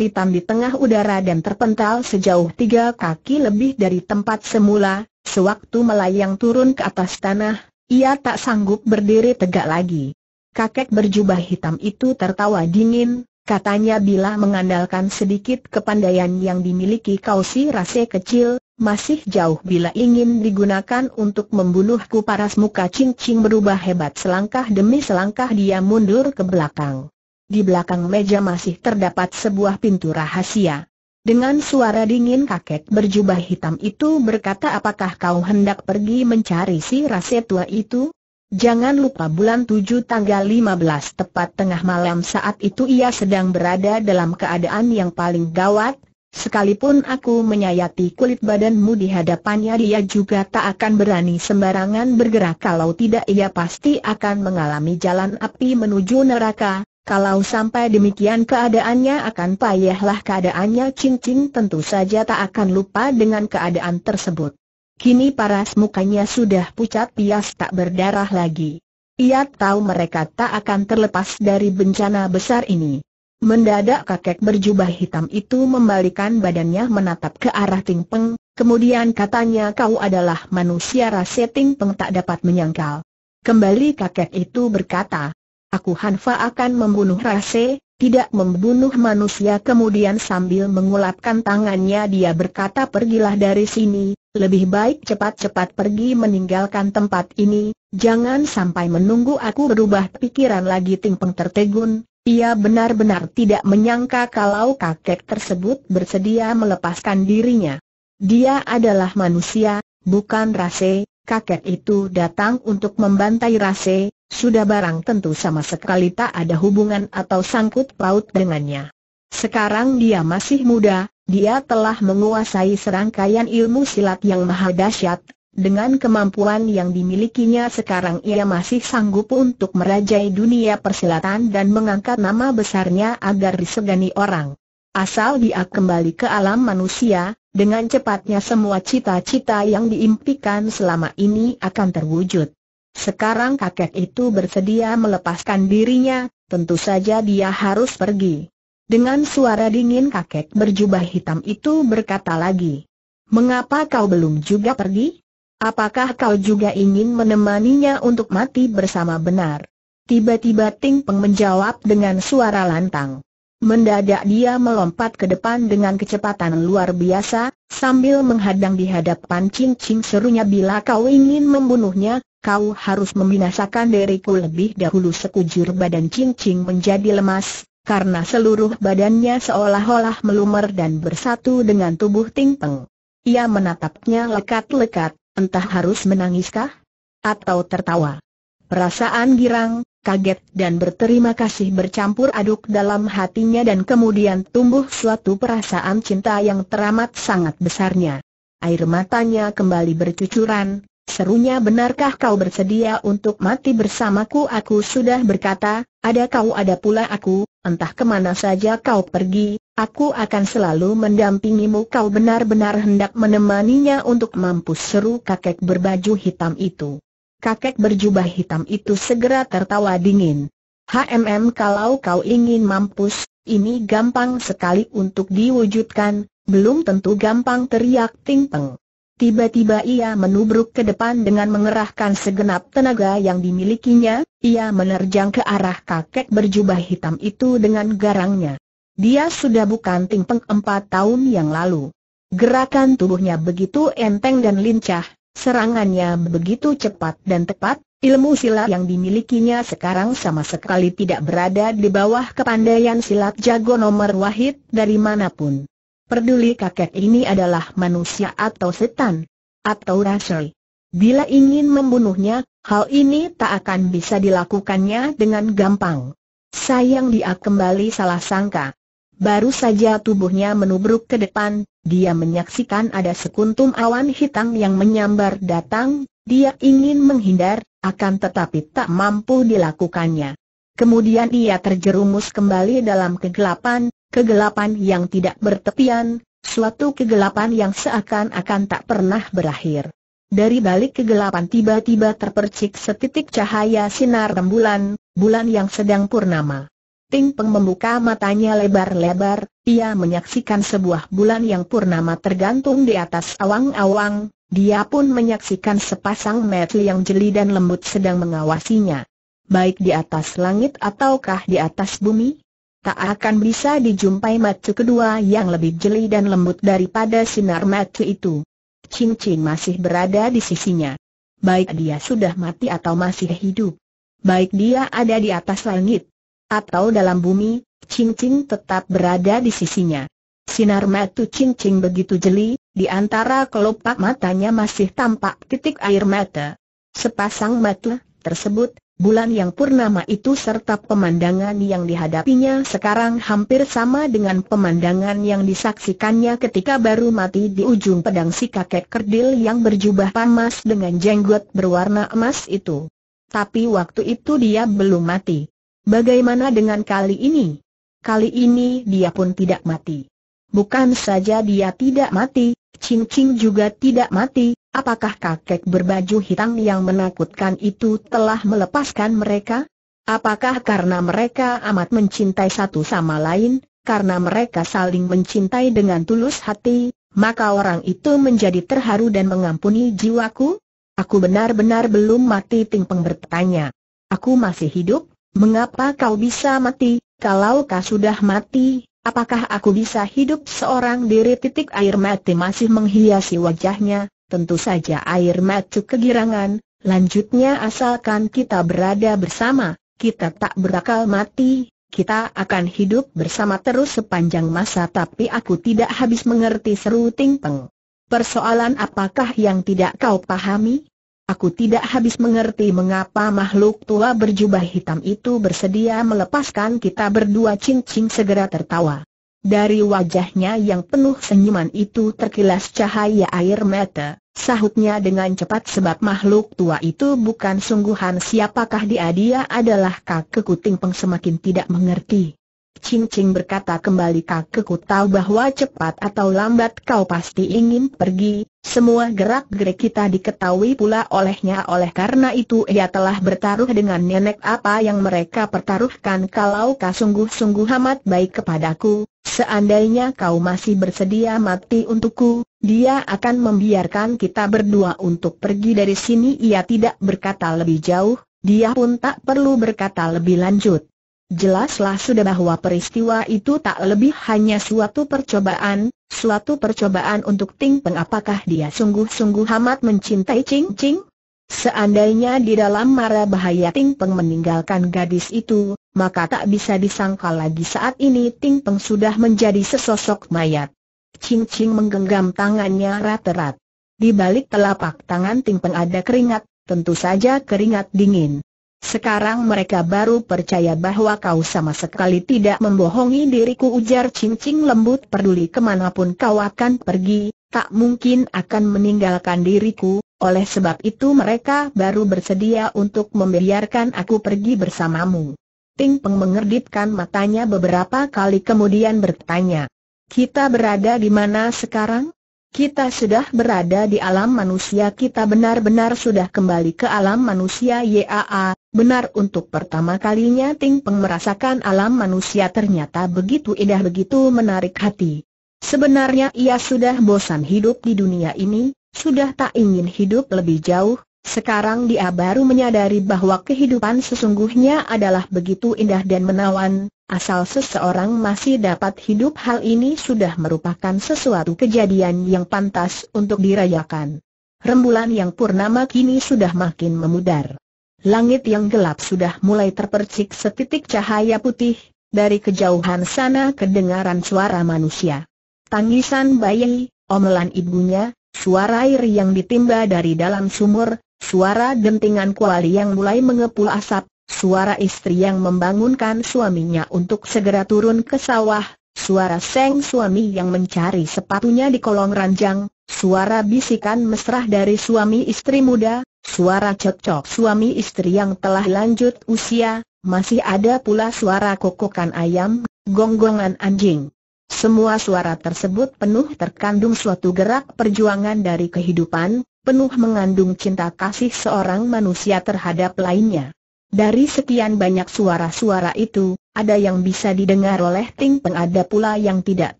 hitam di tengah udara dan terpental sejauh tiga kaki lebih dari tempat semula, sewaktu melayang turun ke atas tanah, ia tak sanggup berdiri tegak lagi. Kakek berjubah hitam itu tertawa dingin, Katanya bila mengandalkan sedikit kepandaian yang dimiliki kau si rase kecil, masih jauh bila ingin digunakan untuk membunuhku paras muka cincing berubah hebat selangkah demi selangkah dia mundur ke belakang. Di belakang meja masih terdapat sebuah pintu rahasia. Dengan suara dingin kakek berjubah hitam itu berkata apakah kau hendak pergi mencari si rase tua itu? Jangan lupa bulan 7 tanggal 15 tepat tengah malam saat itu ia sedang berada dalam keadaan yang paling gawat, sekalipun aku menyayati kulit badanmu di hadapannya dia juga tak akan berani sembarangan bergerak kalau tidak ia pasti akan mengalami jalan api menuju neraka, kalau sampai demikian keadaannya akan payahlah keadaannya cincin tentu saja tak akan lupa dengan keadaan tersebut. Kini paras mukanya sudah pucat pias tak berdarah lagi. Ia tahu mereka tak akan terlepas dari bencana besar ini. Mendadak kakek berjubah hitam itu membalikan badannya menatap ke arah Ting Peng, kemudian katanya kau adalah manusia rase Ting Peng tak dapat menyangkal. Kembali kakek itu berkata, aku Hanfa akan membunuh rase, tidak membunuh manusia kemudian sambil mengulapkan tangannya dia berkata pergilah dari sini, lebih baik cepat-cepat pergi meninggalkan tempat ini, jangan sampai menunggu aku berubah pikiran lagi Ting tertegun, ia benar-benar tidak menyangka kalau kakek tersebut bersedia melepaskan dirinya. Dia adalah manusia, bukan rase, kakek itu datang untuk membantai rase, sudah barang tentu sama sekali tak ada hubungan atau sangkut paut dengannya. Sekarang dia masih muda, dia telah menguasai serangkaian ilmu silat yang maha dahsyat. Dengan kemampuan yang dimilikinya sekarang ia masih sanggup untuk merajai dunia persilatan dan mengangkat nama besarnya agar disegani orang. Asal dia kembali ke alam manusia, dengan cepatnya semua cita-cita yang diimpikan selama ini akan terwujud. Sekarang kakek itu bersedia melepaskan dirinya, tentu saja dia harus pergi. Dengan suara dingin kakek berjubah hitam itu berkata lagi. Mengapa kau belum juga pergi? Apakah kau juga ingin menemaninya untuk mati bersama benar? Tiba-tiba Ting Peng menjawab dengan suara lantang. Mendadak dia melompat ke depan dengan kecepatan luar biasa, Sambil menghadang di hadapan Ching Ching serunya bila kau ingin membunuhnya, kau harus membinasakan diriku lebih dahulu sekujur badan Ching Ching menjadi lemas, karena seluruh badannya seolah-olah melumer dan bersatu dengan tubuh Ting Peng. Ia menatapnya lekat-lekat, entah harus menangiskah? Atau tertawa. Perasaan girang, kaget dan berterima kasih bercampur aduk dalam hatinya dan kemudian tumbuh suatu perasaan cinta yang teramat sangat besarnya. Air matanya kembali bercucuran, serunya benarkah kau bersedia untuk mati bersamaku aku sudah berkata, ada kau ada pula aku, entah kemana saja kau pergi, aku akan selalu mendampingimu kau benar-benar hendak menemaninya untuk mampus seru kakek berbaju hitam itu kakek berjubah hitam itu segera tertawa dingin. HMM kalau kau ingin mampus, ini gampang sekali untuk diwujudkan, belum tentu gampang teriak Tingpeng. Tiba-tiba ia menubruk ke depan dengan mengerahkan segenap tenaga yang dimilikinya, ia menerjang ke arah kakek berjubah hitam itu dengan garangnya. Dia sudah bukan Tingpeng empat tahun yang lalu. Gerakan tubuhnya begitu enteng dan lincah, Serangannya begitu cepat dan tepat, ilmu silat yang dimilikinya sekarang sama sekali tidak berada di bawah kepandaian silat jago nomor wahid dari manapun. Perduli kakek ini adalah manusia atau setan, atau rasul. Bila ingin membunuhnya, hal ini tak akan bisa dilakukannya dengan gampang. Sayang dia kembali salah sangka. Baru saja tubuhnya menubruk ke depan, dia menyaksikan ada sekuntum awan hitam yang menyambar datang, dia ingin menghindar, akan tetapi tak mampu dilakukannya. Kemudian ia terjerumus kembali dalam kegelapan, kegelapan yang tidak bertepian, suatu kegelapan yang seakan-akan tak pernah berakhir. Dari balik kegelapan tiba-tiba terpercik setitik cahaya sinar rembulan, bulan yang sedang purnama. Ting Peng membuka matanya lebar-lebar, ia menyaksikan sebuah bulan yang purnama tergantung di atas awang-awang, dia pun menyaksikan sepasang mata yang jeli dan lembut sedang mengawasinya. Baik di atas langit ataukah di atas bumi, tak akan bisa dijumpai mata kedua yang lebih jeli dan lembut daripada sinar mata itu. Cincin masih berada di sisinya. Baik dia sudah mati atau masih hidup. Baik dia ada di atas langit atau dalam bumi, cincin tetap berada di sisinya. Sinar mata cincin begitu jeli, di antara kelopak matanya masih tampak titik air mata. Sepasang mata tersebut, bulan yang purnama itu serta pemandangan yang dihadapinya sekarang hampir sama dengan pemandangan yang disaksikannya ketika baru mati di ujung pedang si kakek kerdil yang berjubah panas dengan jenggot berwarna emas itu. Tapi waktu itu dia belum mati. Bagaimana dengan kali ini? Kali ini dia pun tidak mati. Bukan saja dia tidak mati, Ching juga tidak mati, apakah kakek berbaju hitam yang menakutkan itu telah melepaskan mereka? Apakah karena mereka amat mencintai satu sama lain, karena mereka saling mencintai dengan tulus hati, maka orang itu menjadi terharu dan mengampuni jiwaku? Aku benar-benar belum mati Ting Peng bertanya. Aku masih hidup, Mengapa kau bisa mati? Kalau kau sudah mati, apakah aku bisa hidup seorang diri? Titik air mati masih menghiasi wajahnya, tentu saja air mati kegirangan, lanjutnya asalkan kita berada bersama, kita tak berakal mati, kita akan hidup bersama terus sepanjang masa tapi aku tidak habis mengerti seru Ting Peng. Persoalan apakah yang tidak kau pahami? Aku tidak habis mengerti mengapa makhluk tua berjubah hitam itu bersedia melepaskan kita berdua cincin segera tertawa. Dari wajahnya yang penuh senyuman itu terkilas cahaya air mata, sahutnya dengan cepat sebab makhluk tua itu bukan sungguhan siapakah dia dia adalah kakek kuting peng semakin tidak mengerti. Cincing berkata kembali kakekku tahu bahwa cepat atau lambat kau pasti ingin pergi, semua gerak-gerik kita diketahui pula olehnya oleh karena itu ia telah bertaruh dengan nenek apa yang mereka pertaruhkan kalau kau sungguh-sungguh amat baik kepadaku, seandainya kau masih bersedia mati untukku, dia akan membiarkan kita berdua untuk pergi dari sini ia tidak berkata lebih jauh, dia pun tak perlu berkata lebih lanjut. Jelaslah sudah bahwa peristiwa itu tak lebih hanya suatu percobaan, suatu percobaan untuk Ting Peng apakah dia sungguh-sungguh amat mencintai Ching Ching? Seandainya di dalam mara bahaya Ting Peng meninggalkan gadis itu, maka tak bisa disangka lagi saat ini Ting Peng sudah menjadi sesosok mayat. Ching Ching menggenggam tangannya rat-rat. Di balik telapak tangan Ting Peng ada keringat, tentu saja keringat dingin. Sekarang mereka baru percaya bahwa kau sama sekali tidak membohongi diriku ujar cincing lembut peduli kemanapun kau akan pergi, tak mungkin akan meninggalkan diriku, oleh sebab itu mereka baru bersedia untuk membiarkan aku pergi bersamamu. Ting Peng mengerdipkan matanya beberapa kali kemudian bertanya, kita berada di mana sekarang? Kita sudah berada di alam manusia kita benar-benar sudah kembali ke alam manusia YAA, Benar untuk pertama kalinya Ting Peng merasakan alam manusia ternyata begitu indah begitu menarik hati. Sebenarnya ia sudah bosan hidup di dunia ini, sudah tak ingin hidup lebih jauh, sekarang dia baru menyadari bahwa kehidupan sesungguhnya adalah begitu indah dan menawan, asal seseorang masih dapat hidup hal ini sudah merupakan sesuatu kejadian yang pantas untuk dirayakan. Rembulan yang purnama kini sudah makin memudar. Langit yang gelap sudah mulai terpercik setitik cahaya putih, dari kejauhan sana kedengaran suara manusia. Tangisan bayi, omelan ibunya, suara air yang ditimba dari dalam sumur, suara dentingan kuali yang mulai mengepul asap, suara istri yang membangunkan suaminya untuk segera turun ke sawah, suara seng suami yang mencari sepatunya di kolong ranjang, suara bisikan mesra dari suami istri muda, Suara cocok suami istri yang telah lanjut usia, masih ada pula suara kokokan ayam, gonggongan anjing. Semua suara tersebut penuh terkandung suatu gerak perjuangan dari kehidupan, penuh mengandung cinta kasih seorang manusia terhadap lainnya. Dari sekian banyak suara-suara itu, ada yang bisa didengar oleh Ting Peng ada pula yang tidak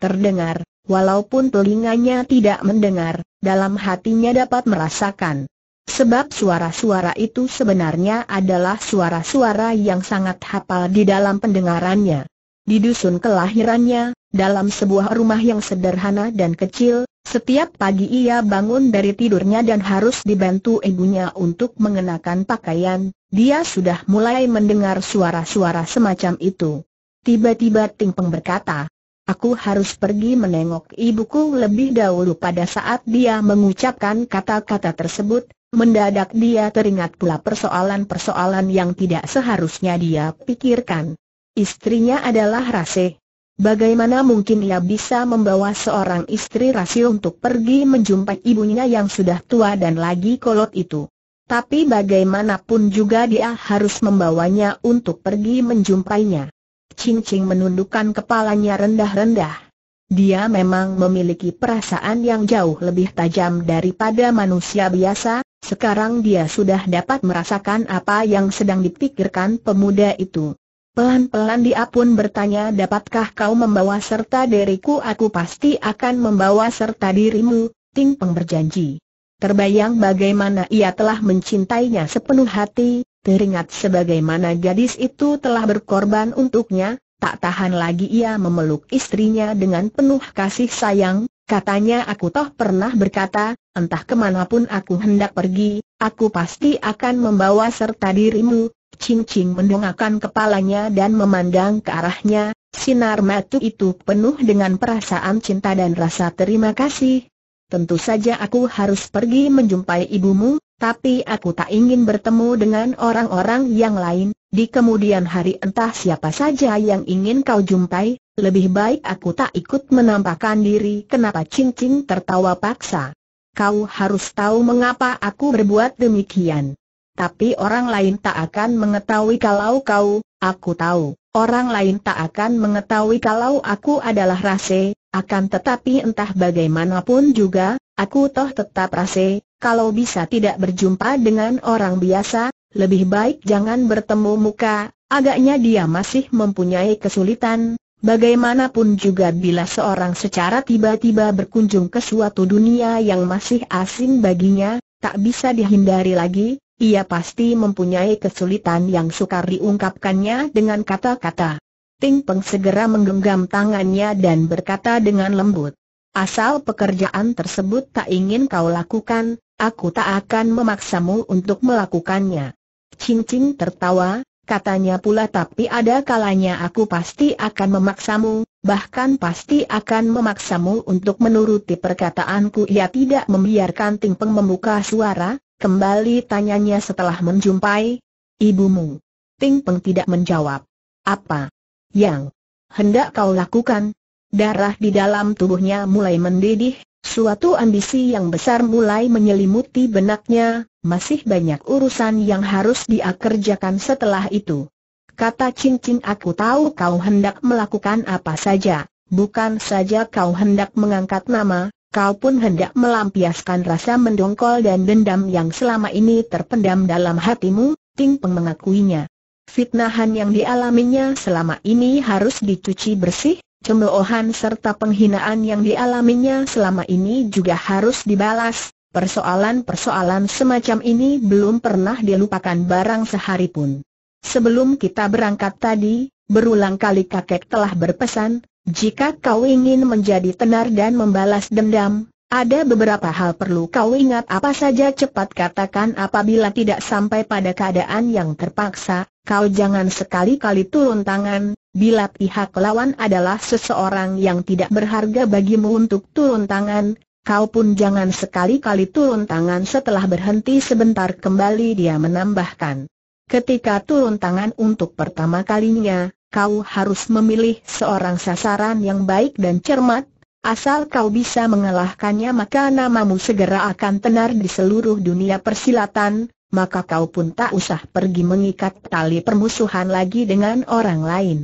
terdengar, walaupun telinganya tidak mendengar, dalam hatinya dapat merasakan. Sebab suara-suara itu sebenarnya adalah suara-suara yang sangat hafal di dalam pendengarannya. Di dusun kelahirannya, dalam sebuah rumah yang sederhana dan kecil, setiap pagi ia bangun dari tidurnya dan harus dibantu ibunya untuk mengenakan pakaian, dia sudah mulai mendengar suara-suara semacam itu. Tiba-tiba Ting Peng berkata, Aku harus pergi menengok ibuku lebih dahulu pada saat dia mengucapkan kata-kata tersebut, Mendadak dia teringat pula persoalan-persoalan yang tidak seharusnya dia pikirkan. Istrinya adalah rase. Bagaimana mungkin ia bisa membawa seorang istri rase untuk pergi menjumpai ibunya yang sudah tua dan lagi kolot itu? Tapi bagaimanapun juga dia harus membawanya untuk pergi menjumpainya. Cing menundukkan kepalanya rendah-rendah. Dia memang memiliki perasaan yang jauh lebih tajam daripada manusia biasa, sekarang dia sudah dapat merasakan apa yang sedang dipikirkan pemuda itu. Pelan-pelan dia pun bertanya dapatkah kau membawa serta diriku aku pasti akan membawa serta dirimu, Ting Peng berjanji. Terbayang bagaimana ia telah mencintainya sepenuh hati, teringat sebagaimana gadis itu telah berkorban untuknya, Tak tahan lagi ia memeluk istrinya dengan penuh kasih sayang, katanya aku toh pernah berkata, entah kemanapun aku hendak pergi, aku pasti akan membawa serta dirimu. Ching Ching mendongakkan kepalanya dan memandang ke arahnya, sinar mata itu penuh dengan perasaan cinta dan rasa terima kasih. Tentu saja aku harus pergi menjumpai ibumu, tapi aku tak ingin bertemu dengan orang-orang yang lain, di kemudian hari entah siapa saja yang ingin kau jumpai, lebih baik aku tak ikut menampakkan diri kenapa cincin tertawa paksa. Kau harus tahu mengapa aku berbuat demikian. Tapi orang lain tak akan mengetahui kalau kau, aku tahu, orang lain tak akan mengetahui kalau aku adalah rase, akan tetapi entah bagaimanapun juga, aku toh tetap rase, kalau bisa tidak berjumpa dengan orang biasa, lebih baik jangan bertemu muka, agaknya dia masih mempunyai kesulitan, Bagaimanapun juga bila seorang secara tiba-tiba berkunjung ke suatu dunia yang masih asing baginya, tak bisa dihindari lagi, ia pasti mempunyai kesulitan yang sukar diungkapkannya dengan kata-kata. Ting Peng segera menggenggam tangannya dan berkata dengan lembut, Asal pekerjaan tersebut tak ingin kau lakukan, aku tak akan memaksamu untuk melakukannya. Cincin tertawa, katanya pula tapi ada kalanya aku pasti akan memaksamu, bahkan pasti akan memaksamu untuk menuruti perkataanku ia tidak membiarkan Ting Peng membuka suara, kembali tanyanya setelah menjumpai ibumu. Ting Peng tidak menjawab. Apa yang hendak kau lakukan? Darah di dalam tubuhnya mulai mendidih, suatu ambisi yang besar mulai menyelimuti benaknya, masih banyak urusan yang harus dia kerjakan setelah itu. Kata cincin aku tahu kau hendak melakukan apa saja, bukan saja kau hendak mengangkat nama, kau pun hendak melampiaskan rasa mendongkol dan dendam yang selama ini terpendam dalam hatimu, Ting Peng mengakuinya. Fitnahan yang dialaminya selama ini harus dicuci bersih, cemoohan serta penghinaan yang dialaminya selama ini juga harus dibalas, Persoalan-persoalan semacam ini belum pernah dilupakan barang sehari pun. Sebelum kita berangkat tadi, berulang kali kakek telah berpesan, jika kau ingin menjadi tenar dan membalas dendam, ada beberapa hal perlu kau ingat apa saja cepat katakan apabila tidak sampai pada keadaan yang terpaksa, kau jangan sekali-kali turun tangan, bila pihak lawan adalah seseorang yang tidak berharga bagimu untuk turun tangan, Kau pun jangan sekali-kali turun tangan setelah berhenti sebentar kembali dia menambahkan. Ketika turun tangan untuk pertama kalinya, kau harus memilih seorang sasaran yang baik dan cermat, asal kau bisa mengalahkannya maka namamu segera akan tenar di seluruh dunia persilatan, maka kau pun tak usah pergi mengikat tali permusuhan lagi dengan orang lain.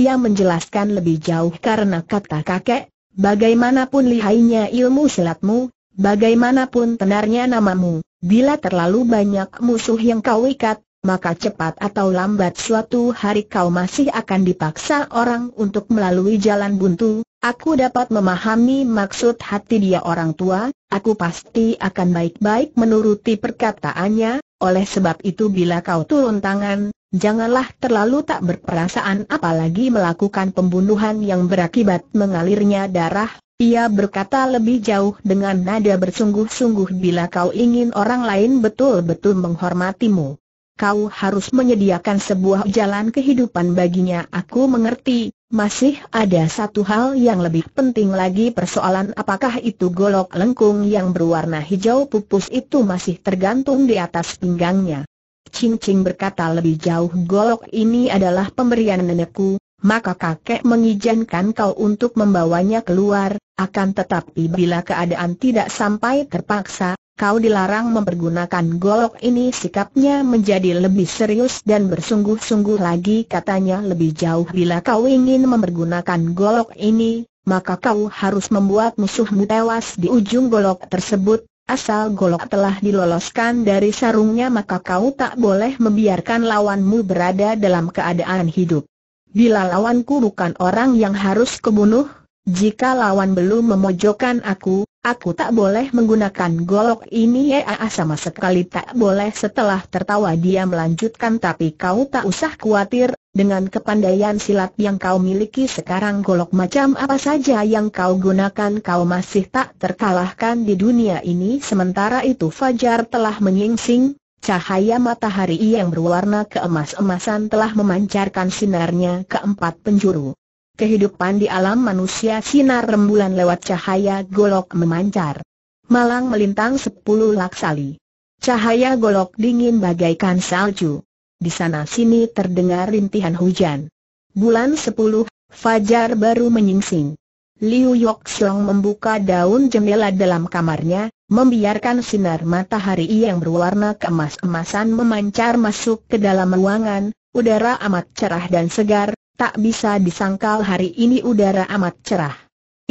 Ia menjelaskan lebih jauh karena kata kakek, Bagaimanapun lihainya ilmu silatmu, bagaimanapun tenarnya namamu, bila terlalu banyak musuh yang kau ikat, maka cepat atau lambat suatu hari kau masih akan dipaksa orang untuk melalui jalan buntu. Aku dapat memahami maksud hati dia orang tua, aku pasti akan baik-baik menuruti perkataannya, oleh sebab itu bila kau turun tangan, Janganlah terlalu tak berperasaan apalagi melakukan pembunuhan yang berakibat mengalirnya darah, ia berkata lebih jauh dengan nada bersungguh-sungguh bila kau ingin orang lain betul-betul menghormatimu. Kau harus menyediakan sebuah jalan kehidupan baginya aku mengerti, masih ada satu hal yang lebih penting lagi persoalan apakah itu golok lengkung yang berwarna hijau pupus itu masih tergantung di atas pinggangnya. Ching Ching berkata lebih jauh golok ini adalah pemberian nenekku, maka kakek mengizinkan kau untuk membawanya keluar, akan tetapi bila keadaan tidak sampai terpaksa, kau dilarang mempergunakan golok ini sikapnya menjadi lebih serius dan bersungguh-sungguh lagi katanya lebih jauh bila kau ingin mempergunakan golok ini, maka kau harus membuat musuhmu tewas di ujung golok tersebut, Asal golok telah diloloskan dari sarungnya maka kau tak boleh membiarkan lawanmu berada dalam keadaan hidup. Bila lawanku bukan orang yang harus kebunuh, jika lawan belum memojokkan aku, aku tak boleh menggunakan golok ini ya sama sekali tak boleh setelah tertawa dia melanjutkan tapi kau tak usah khawatir, dengan kepandaian silat yang kau miliki sekarang golok macam apa saja yang kau gunakan kau masih tak terkalahkan di dunia ini Sementara itu Fajar telah menyingsing, cahaya matahari yang berwarna keemas-emasan telah memancarkan sinarnya ke empat penjuru Kehidupan di alam manusia sinar rembulan lewat cahaya golok memancar Malang melintang sepuluh laksali Cahaya golok dingin bagaikan salju di sana-sini terdengar rintihan hujan. Bulan 10, Fajar baru menyingsing. Liu Yok Xiong membuka daun jendela dalam kamarnya, membiarkan sinar matahari yang berwarna keemas-emasan memancar masuk ke dalam ruangan, udara amat cerah dan segar, tak bisa disangkal hari ini udara amat cerah.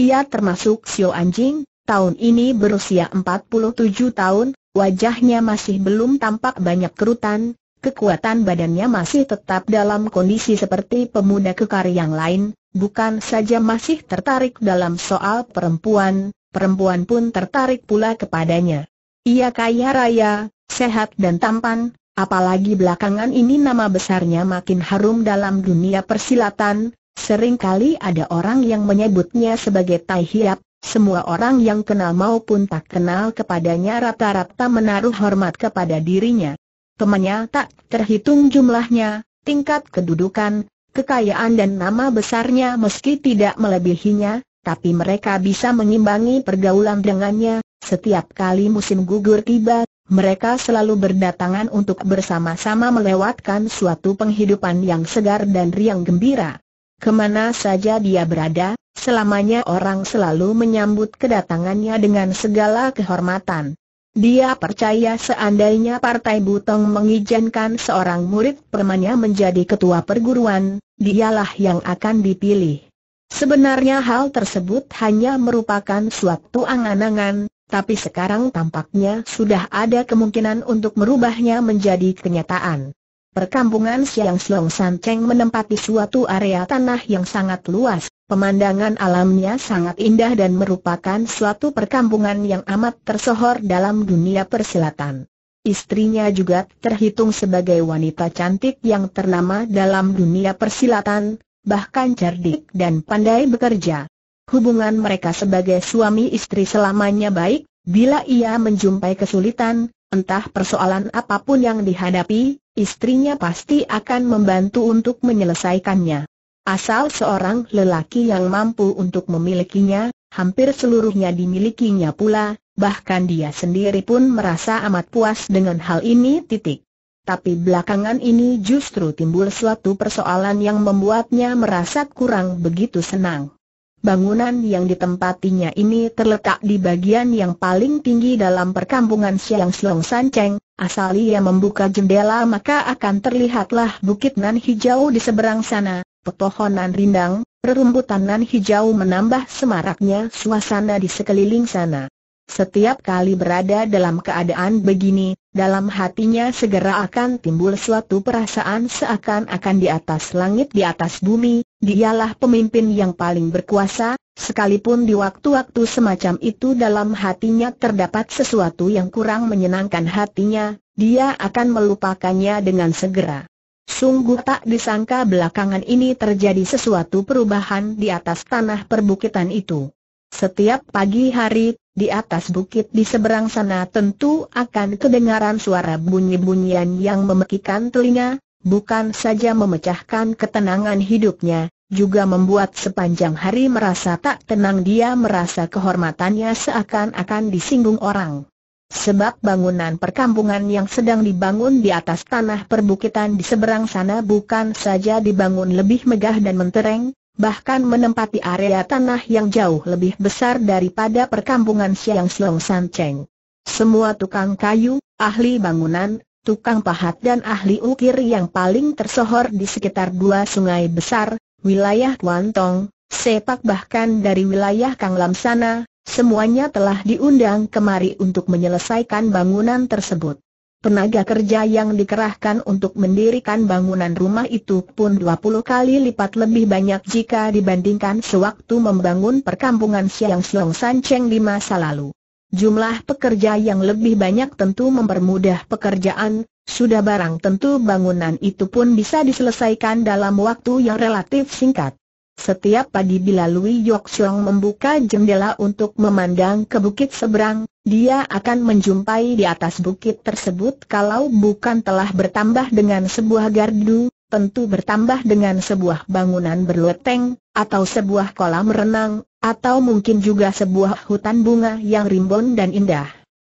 Ia termasuk Xiao Anjing, tahun ini berusia 47 tahun, wajahnya masih belum tampak banyak kerutan, Kekuatan badannya masih tetap dalam kondisi seperti pemuda kekar yang lain, bukan saja masih tertarik dalam soal perempuan, perempuan pun tertarik pula kepadanya. Ia kaya raya, sehat dan tampan, apalagi belakangan ini nama besarnya makin harum dalam dunia persilatan, seringkali ada orang yang menyebutnya sebagai Tai Hiap, semua orang yang kenal maupun tak kenal kepadanya rata-rata menaruh hormat kepada dirinya. Temannya tak terhitung jumlahnya, tingkat kedudukan, kekayaan dan nama besarnya meski tidak melebihinya, tapi mereka bisa mengimbangi pergaulan dengannya. Setiap kali musim gugur tiba, mereka selalu berdatangan untuk bersama-sama melewatkan suatu penghidupan yang segar dan riang gembira. Kemana saja dia berada, selamanya orang selalu menyambut kedatangannya dengan segala kehormatan. Dia percaya seandainya Partai Butong mengizinkan seorang murid permanya menjadi ketua perguruan, dialah yang akan dipilih. Sebenarnya hal tersebut hanya merupakan suatu angan-angan, tapi sekarang tampaknya sudah ada kemungkinan untuk merubahnya menjadi kenyataan. Perkampungan Siang Slong Sanceng menempati suatu area tanah yang sangat luas, pemandangan alamnya sangat indah dan merupakan suatu perkampungan yang amat tersohor dalam dunia persilatan. Istrinya juga terhitung sebagai wanita cantik yang ternama dalam dunia persilatan, bahkan cerdik dan pandai bekerja. Hubungan mereka sebagai suami istri selamanya baik, bila ia menjumpai kesulitan, entah persoalan apapun yang dihadapi, istrinya pasti akan membantu untuk menyelesaikannya. Asal seorang lelaki yang mampu untuk memilikinya, hampir seluruhnya dimilikinya pula, bahkan dia sendiri pun merasa amat puas dengan hal ini titik. Tapi belakangan ini justru timbul suatu persoalan yang membuatnya merasa kurang begitu senang. Bangunan yang ditempatinya ini terletak di bagian yang paling tinggi dalam perkampungan Siang Siang Sanceng, asal ia membuka jendela maka akan terlihatlah bukit nan hijau di seberang sana, pepohonan rindang, rerumputan nan hijau menambah semaraknya suasana di sekeliling sana. Setiap kali berada dalam keadaan begini, dalam hatinya segera akan timbul suatu perasaan seakan-akan di atas langit di atas bumi, Dialah pemimpin yang paling berkuasa, sekalipun di waktu-waktu semacam itu dalam hatinya terdapat sesuatu yang kurang menyenangkan hatinya, dia akan melupakannya dengan segera. Sungguh tak disangka belakangan ini terjadi sesuatu perubahan di atas tanah perbukitan itu. Setiap pagi hari, di atas bukit di seberang sana tentu akan kedengaran suara bunyi-bunyian yang memekikan telinga, bukan saja memecahkan ketenangan hidupnya, juga membuat sepanjang hari merasa tak tenang dia merasa kehormatannya seakan-akan disinggung orang. Sebab bangunan perkampungan yang sedang dibangun di atas tanah perbukitan di seberang sana bukan saja dibangun lebih megah dan mentereng, bahkan menempati area tanah yang jauh lebih besar daripada perkampungan Siang Slong San Semua tukang kayu, ahli bangunan, tukang pahat dan ahli ukir yang paling tersohor di sekitar dua sungai besar, wilayah Kuantong, Sepak bahkan dari wilayah Kanglam sana, semuanya telah diundang kemari untuk menyelesaikan bangunan tersebut. Tenaga kerja yang dikerahkan untuk mendirikan bangunan rumah itu pun 20 kali lipat lebih banyak jika dibandingkan sewaktu membangun perkampungan Siang Siong Sanceng di masa lalu. Jumlah pekerja yang lebih banyak tentu mempermudah pekerjaan, sudah barang tentu bangunan itu pun bisa diselesaikan dalam waktu yang relatif singkat. Setiap pagi bila Lui Yok Siong membuka jendela untuk memandang ke bukit seberang, dia akan menjumpai di atas bukit tersebut kalau bukan telah bertambah dengan sebuah gardu, tentu bertambah dengan sebuah bangunan berloteng, atau sebuah kolam renang, atau mungkin juga sebuah hutan bunga yang rimbun dan indah.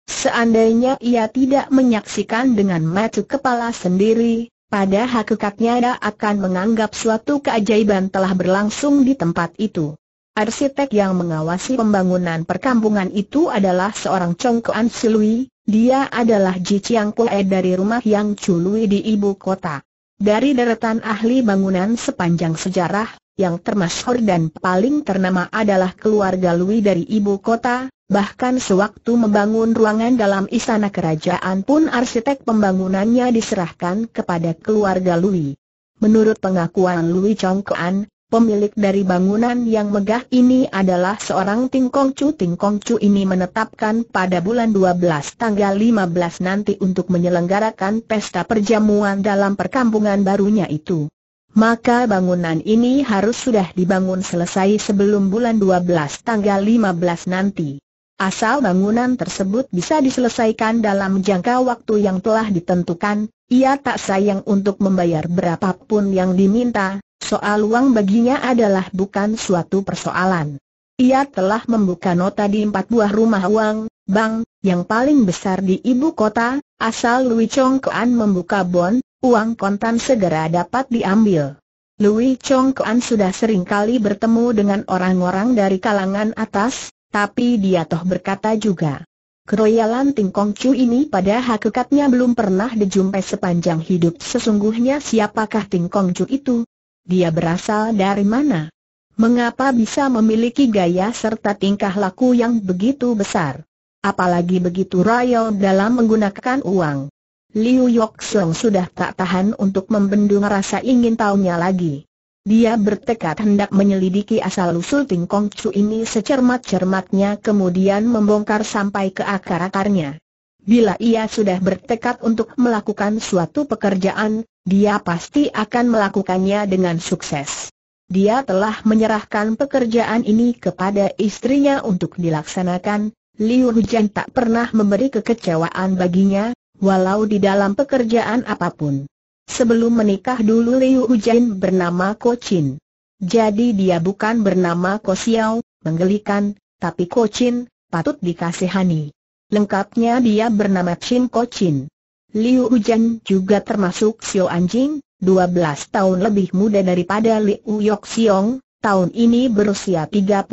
Seandainya ia tidak menyaksikan dengan mata kepala sendiri, pada hakikatnya ia akan menganggap suatu keajaiban telah berlangsung di tempat itu. Arsitek yang mengawasi pembangunan perkampungan itu adalah seorang Chongkoan Silui, dia adalah Ji Chiang Kue dari rumah yang Chului di ibu kota. Dari deretan ahli bangunan sepanjang sejarah, yang termasyhur dan paling ternama adalah keluarga Louis dari ibu kota, bahkan sewaktu membangun ruangan dalam istana kerajaan pun arsitek pembangunannya diserahkan kepada keluarga Louis. Menurut pengakuan Louis Chongkoan, Pemilik dari bangunan yang megah ini adalah seorang Kong Chu. Kong Chu ini menetapkan pada bulan 12 tanggal 15 nanti untuk menyelenggarakan pesta perjamuan dalam perkampungan barunya itu. Maka bangunan ini harus sudah dibangun selesai sebelum bulan 12 tanggal 15 nanti. Asal bangunan tersebut bisa diselesaikan dalam jangka waktu yang telah ditentukan, ia tak sayang untuk membayar berapapun yang diminta, Soal uang baginya adalah bukan suatu persoalan. Ia telah membuka nota di empat buah rumah uang, bank, yang paling besar di ibu kota, asal Louis Kuan membuka bon, uang kontan segera dapat diambil. Louis Kuan sudah sering kali bertemu dengan orang-orang dari kalangan atas, tapi dia toh berkata juga. Keroyalan Ting Kong Chu ini pada hakikatnya belum pernah dijumpai sepanjang hidup sesungguhnya siapakah Ting Kong Chu itu, dia berasal dari mana? Mengapa bisa memiliki gaya serta tingkah laku yang begitu besar? Apalagi begitu royal dalam menggunakan uang. Liu Yok sudah tak tahan untuk membendung rasa ingin tahunya lagi. Dia bertekad hendak menyelidiki asal-usul Ting Kong Chu ini secermat-cermatnya kemudian membongkar sampai ke akar-akarnya. Bila ia sudah bertekad untuk melakukan suatu pekerjaan, dia pasti akan melakukannya dengan sukses. Dia telah menyerahkan pekerjaan ini kepada istrinya untuk dilaksanakan, Liu Hujan tak pernah memberi kekecewaan baginya, walau di dalam pekerjaan apapun. Sebelum menikah dulu Liu Hujan bernama Ko Chin. Jadi dia bukan bernama Ko Xiao, menggelikan, tapi Ko Chin, patut dikasihani. Lengkapnya dia bernama Chin Ko Chin. Liu Hujan juga termasuk Xiao Anjing, 12 tahun lebih muda daripada Liu Yok Xiong, tahun ini berusia 35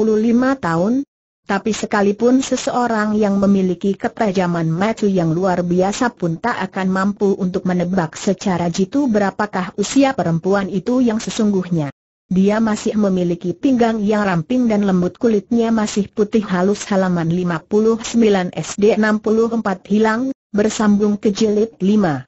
tahun. Tapi sekalipun seseorang yang memiliki ketajaman mata yang luar biasa pun tak akan mampu untuk menebak secara jitu berapakah usia perempuan itu yang sesungguhnya. Dia masih memiliki pinggang yang ramping dan lembut kulitnya masih putih halus halaman 59 SD 64 hilang, bersambung ke jilid 5.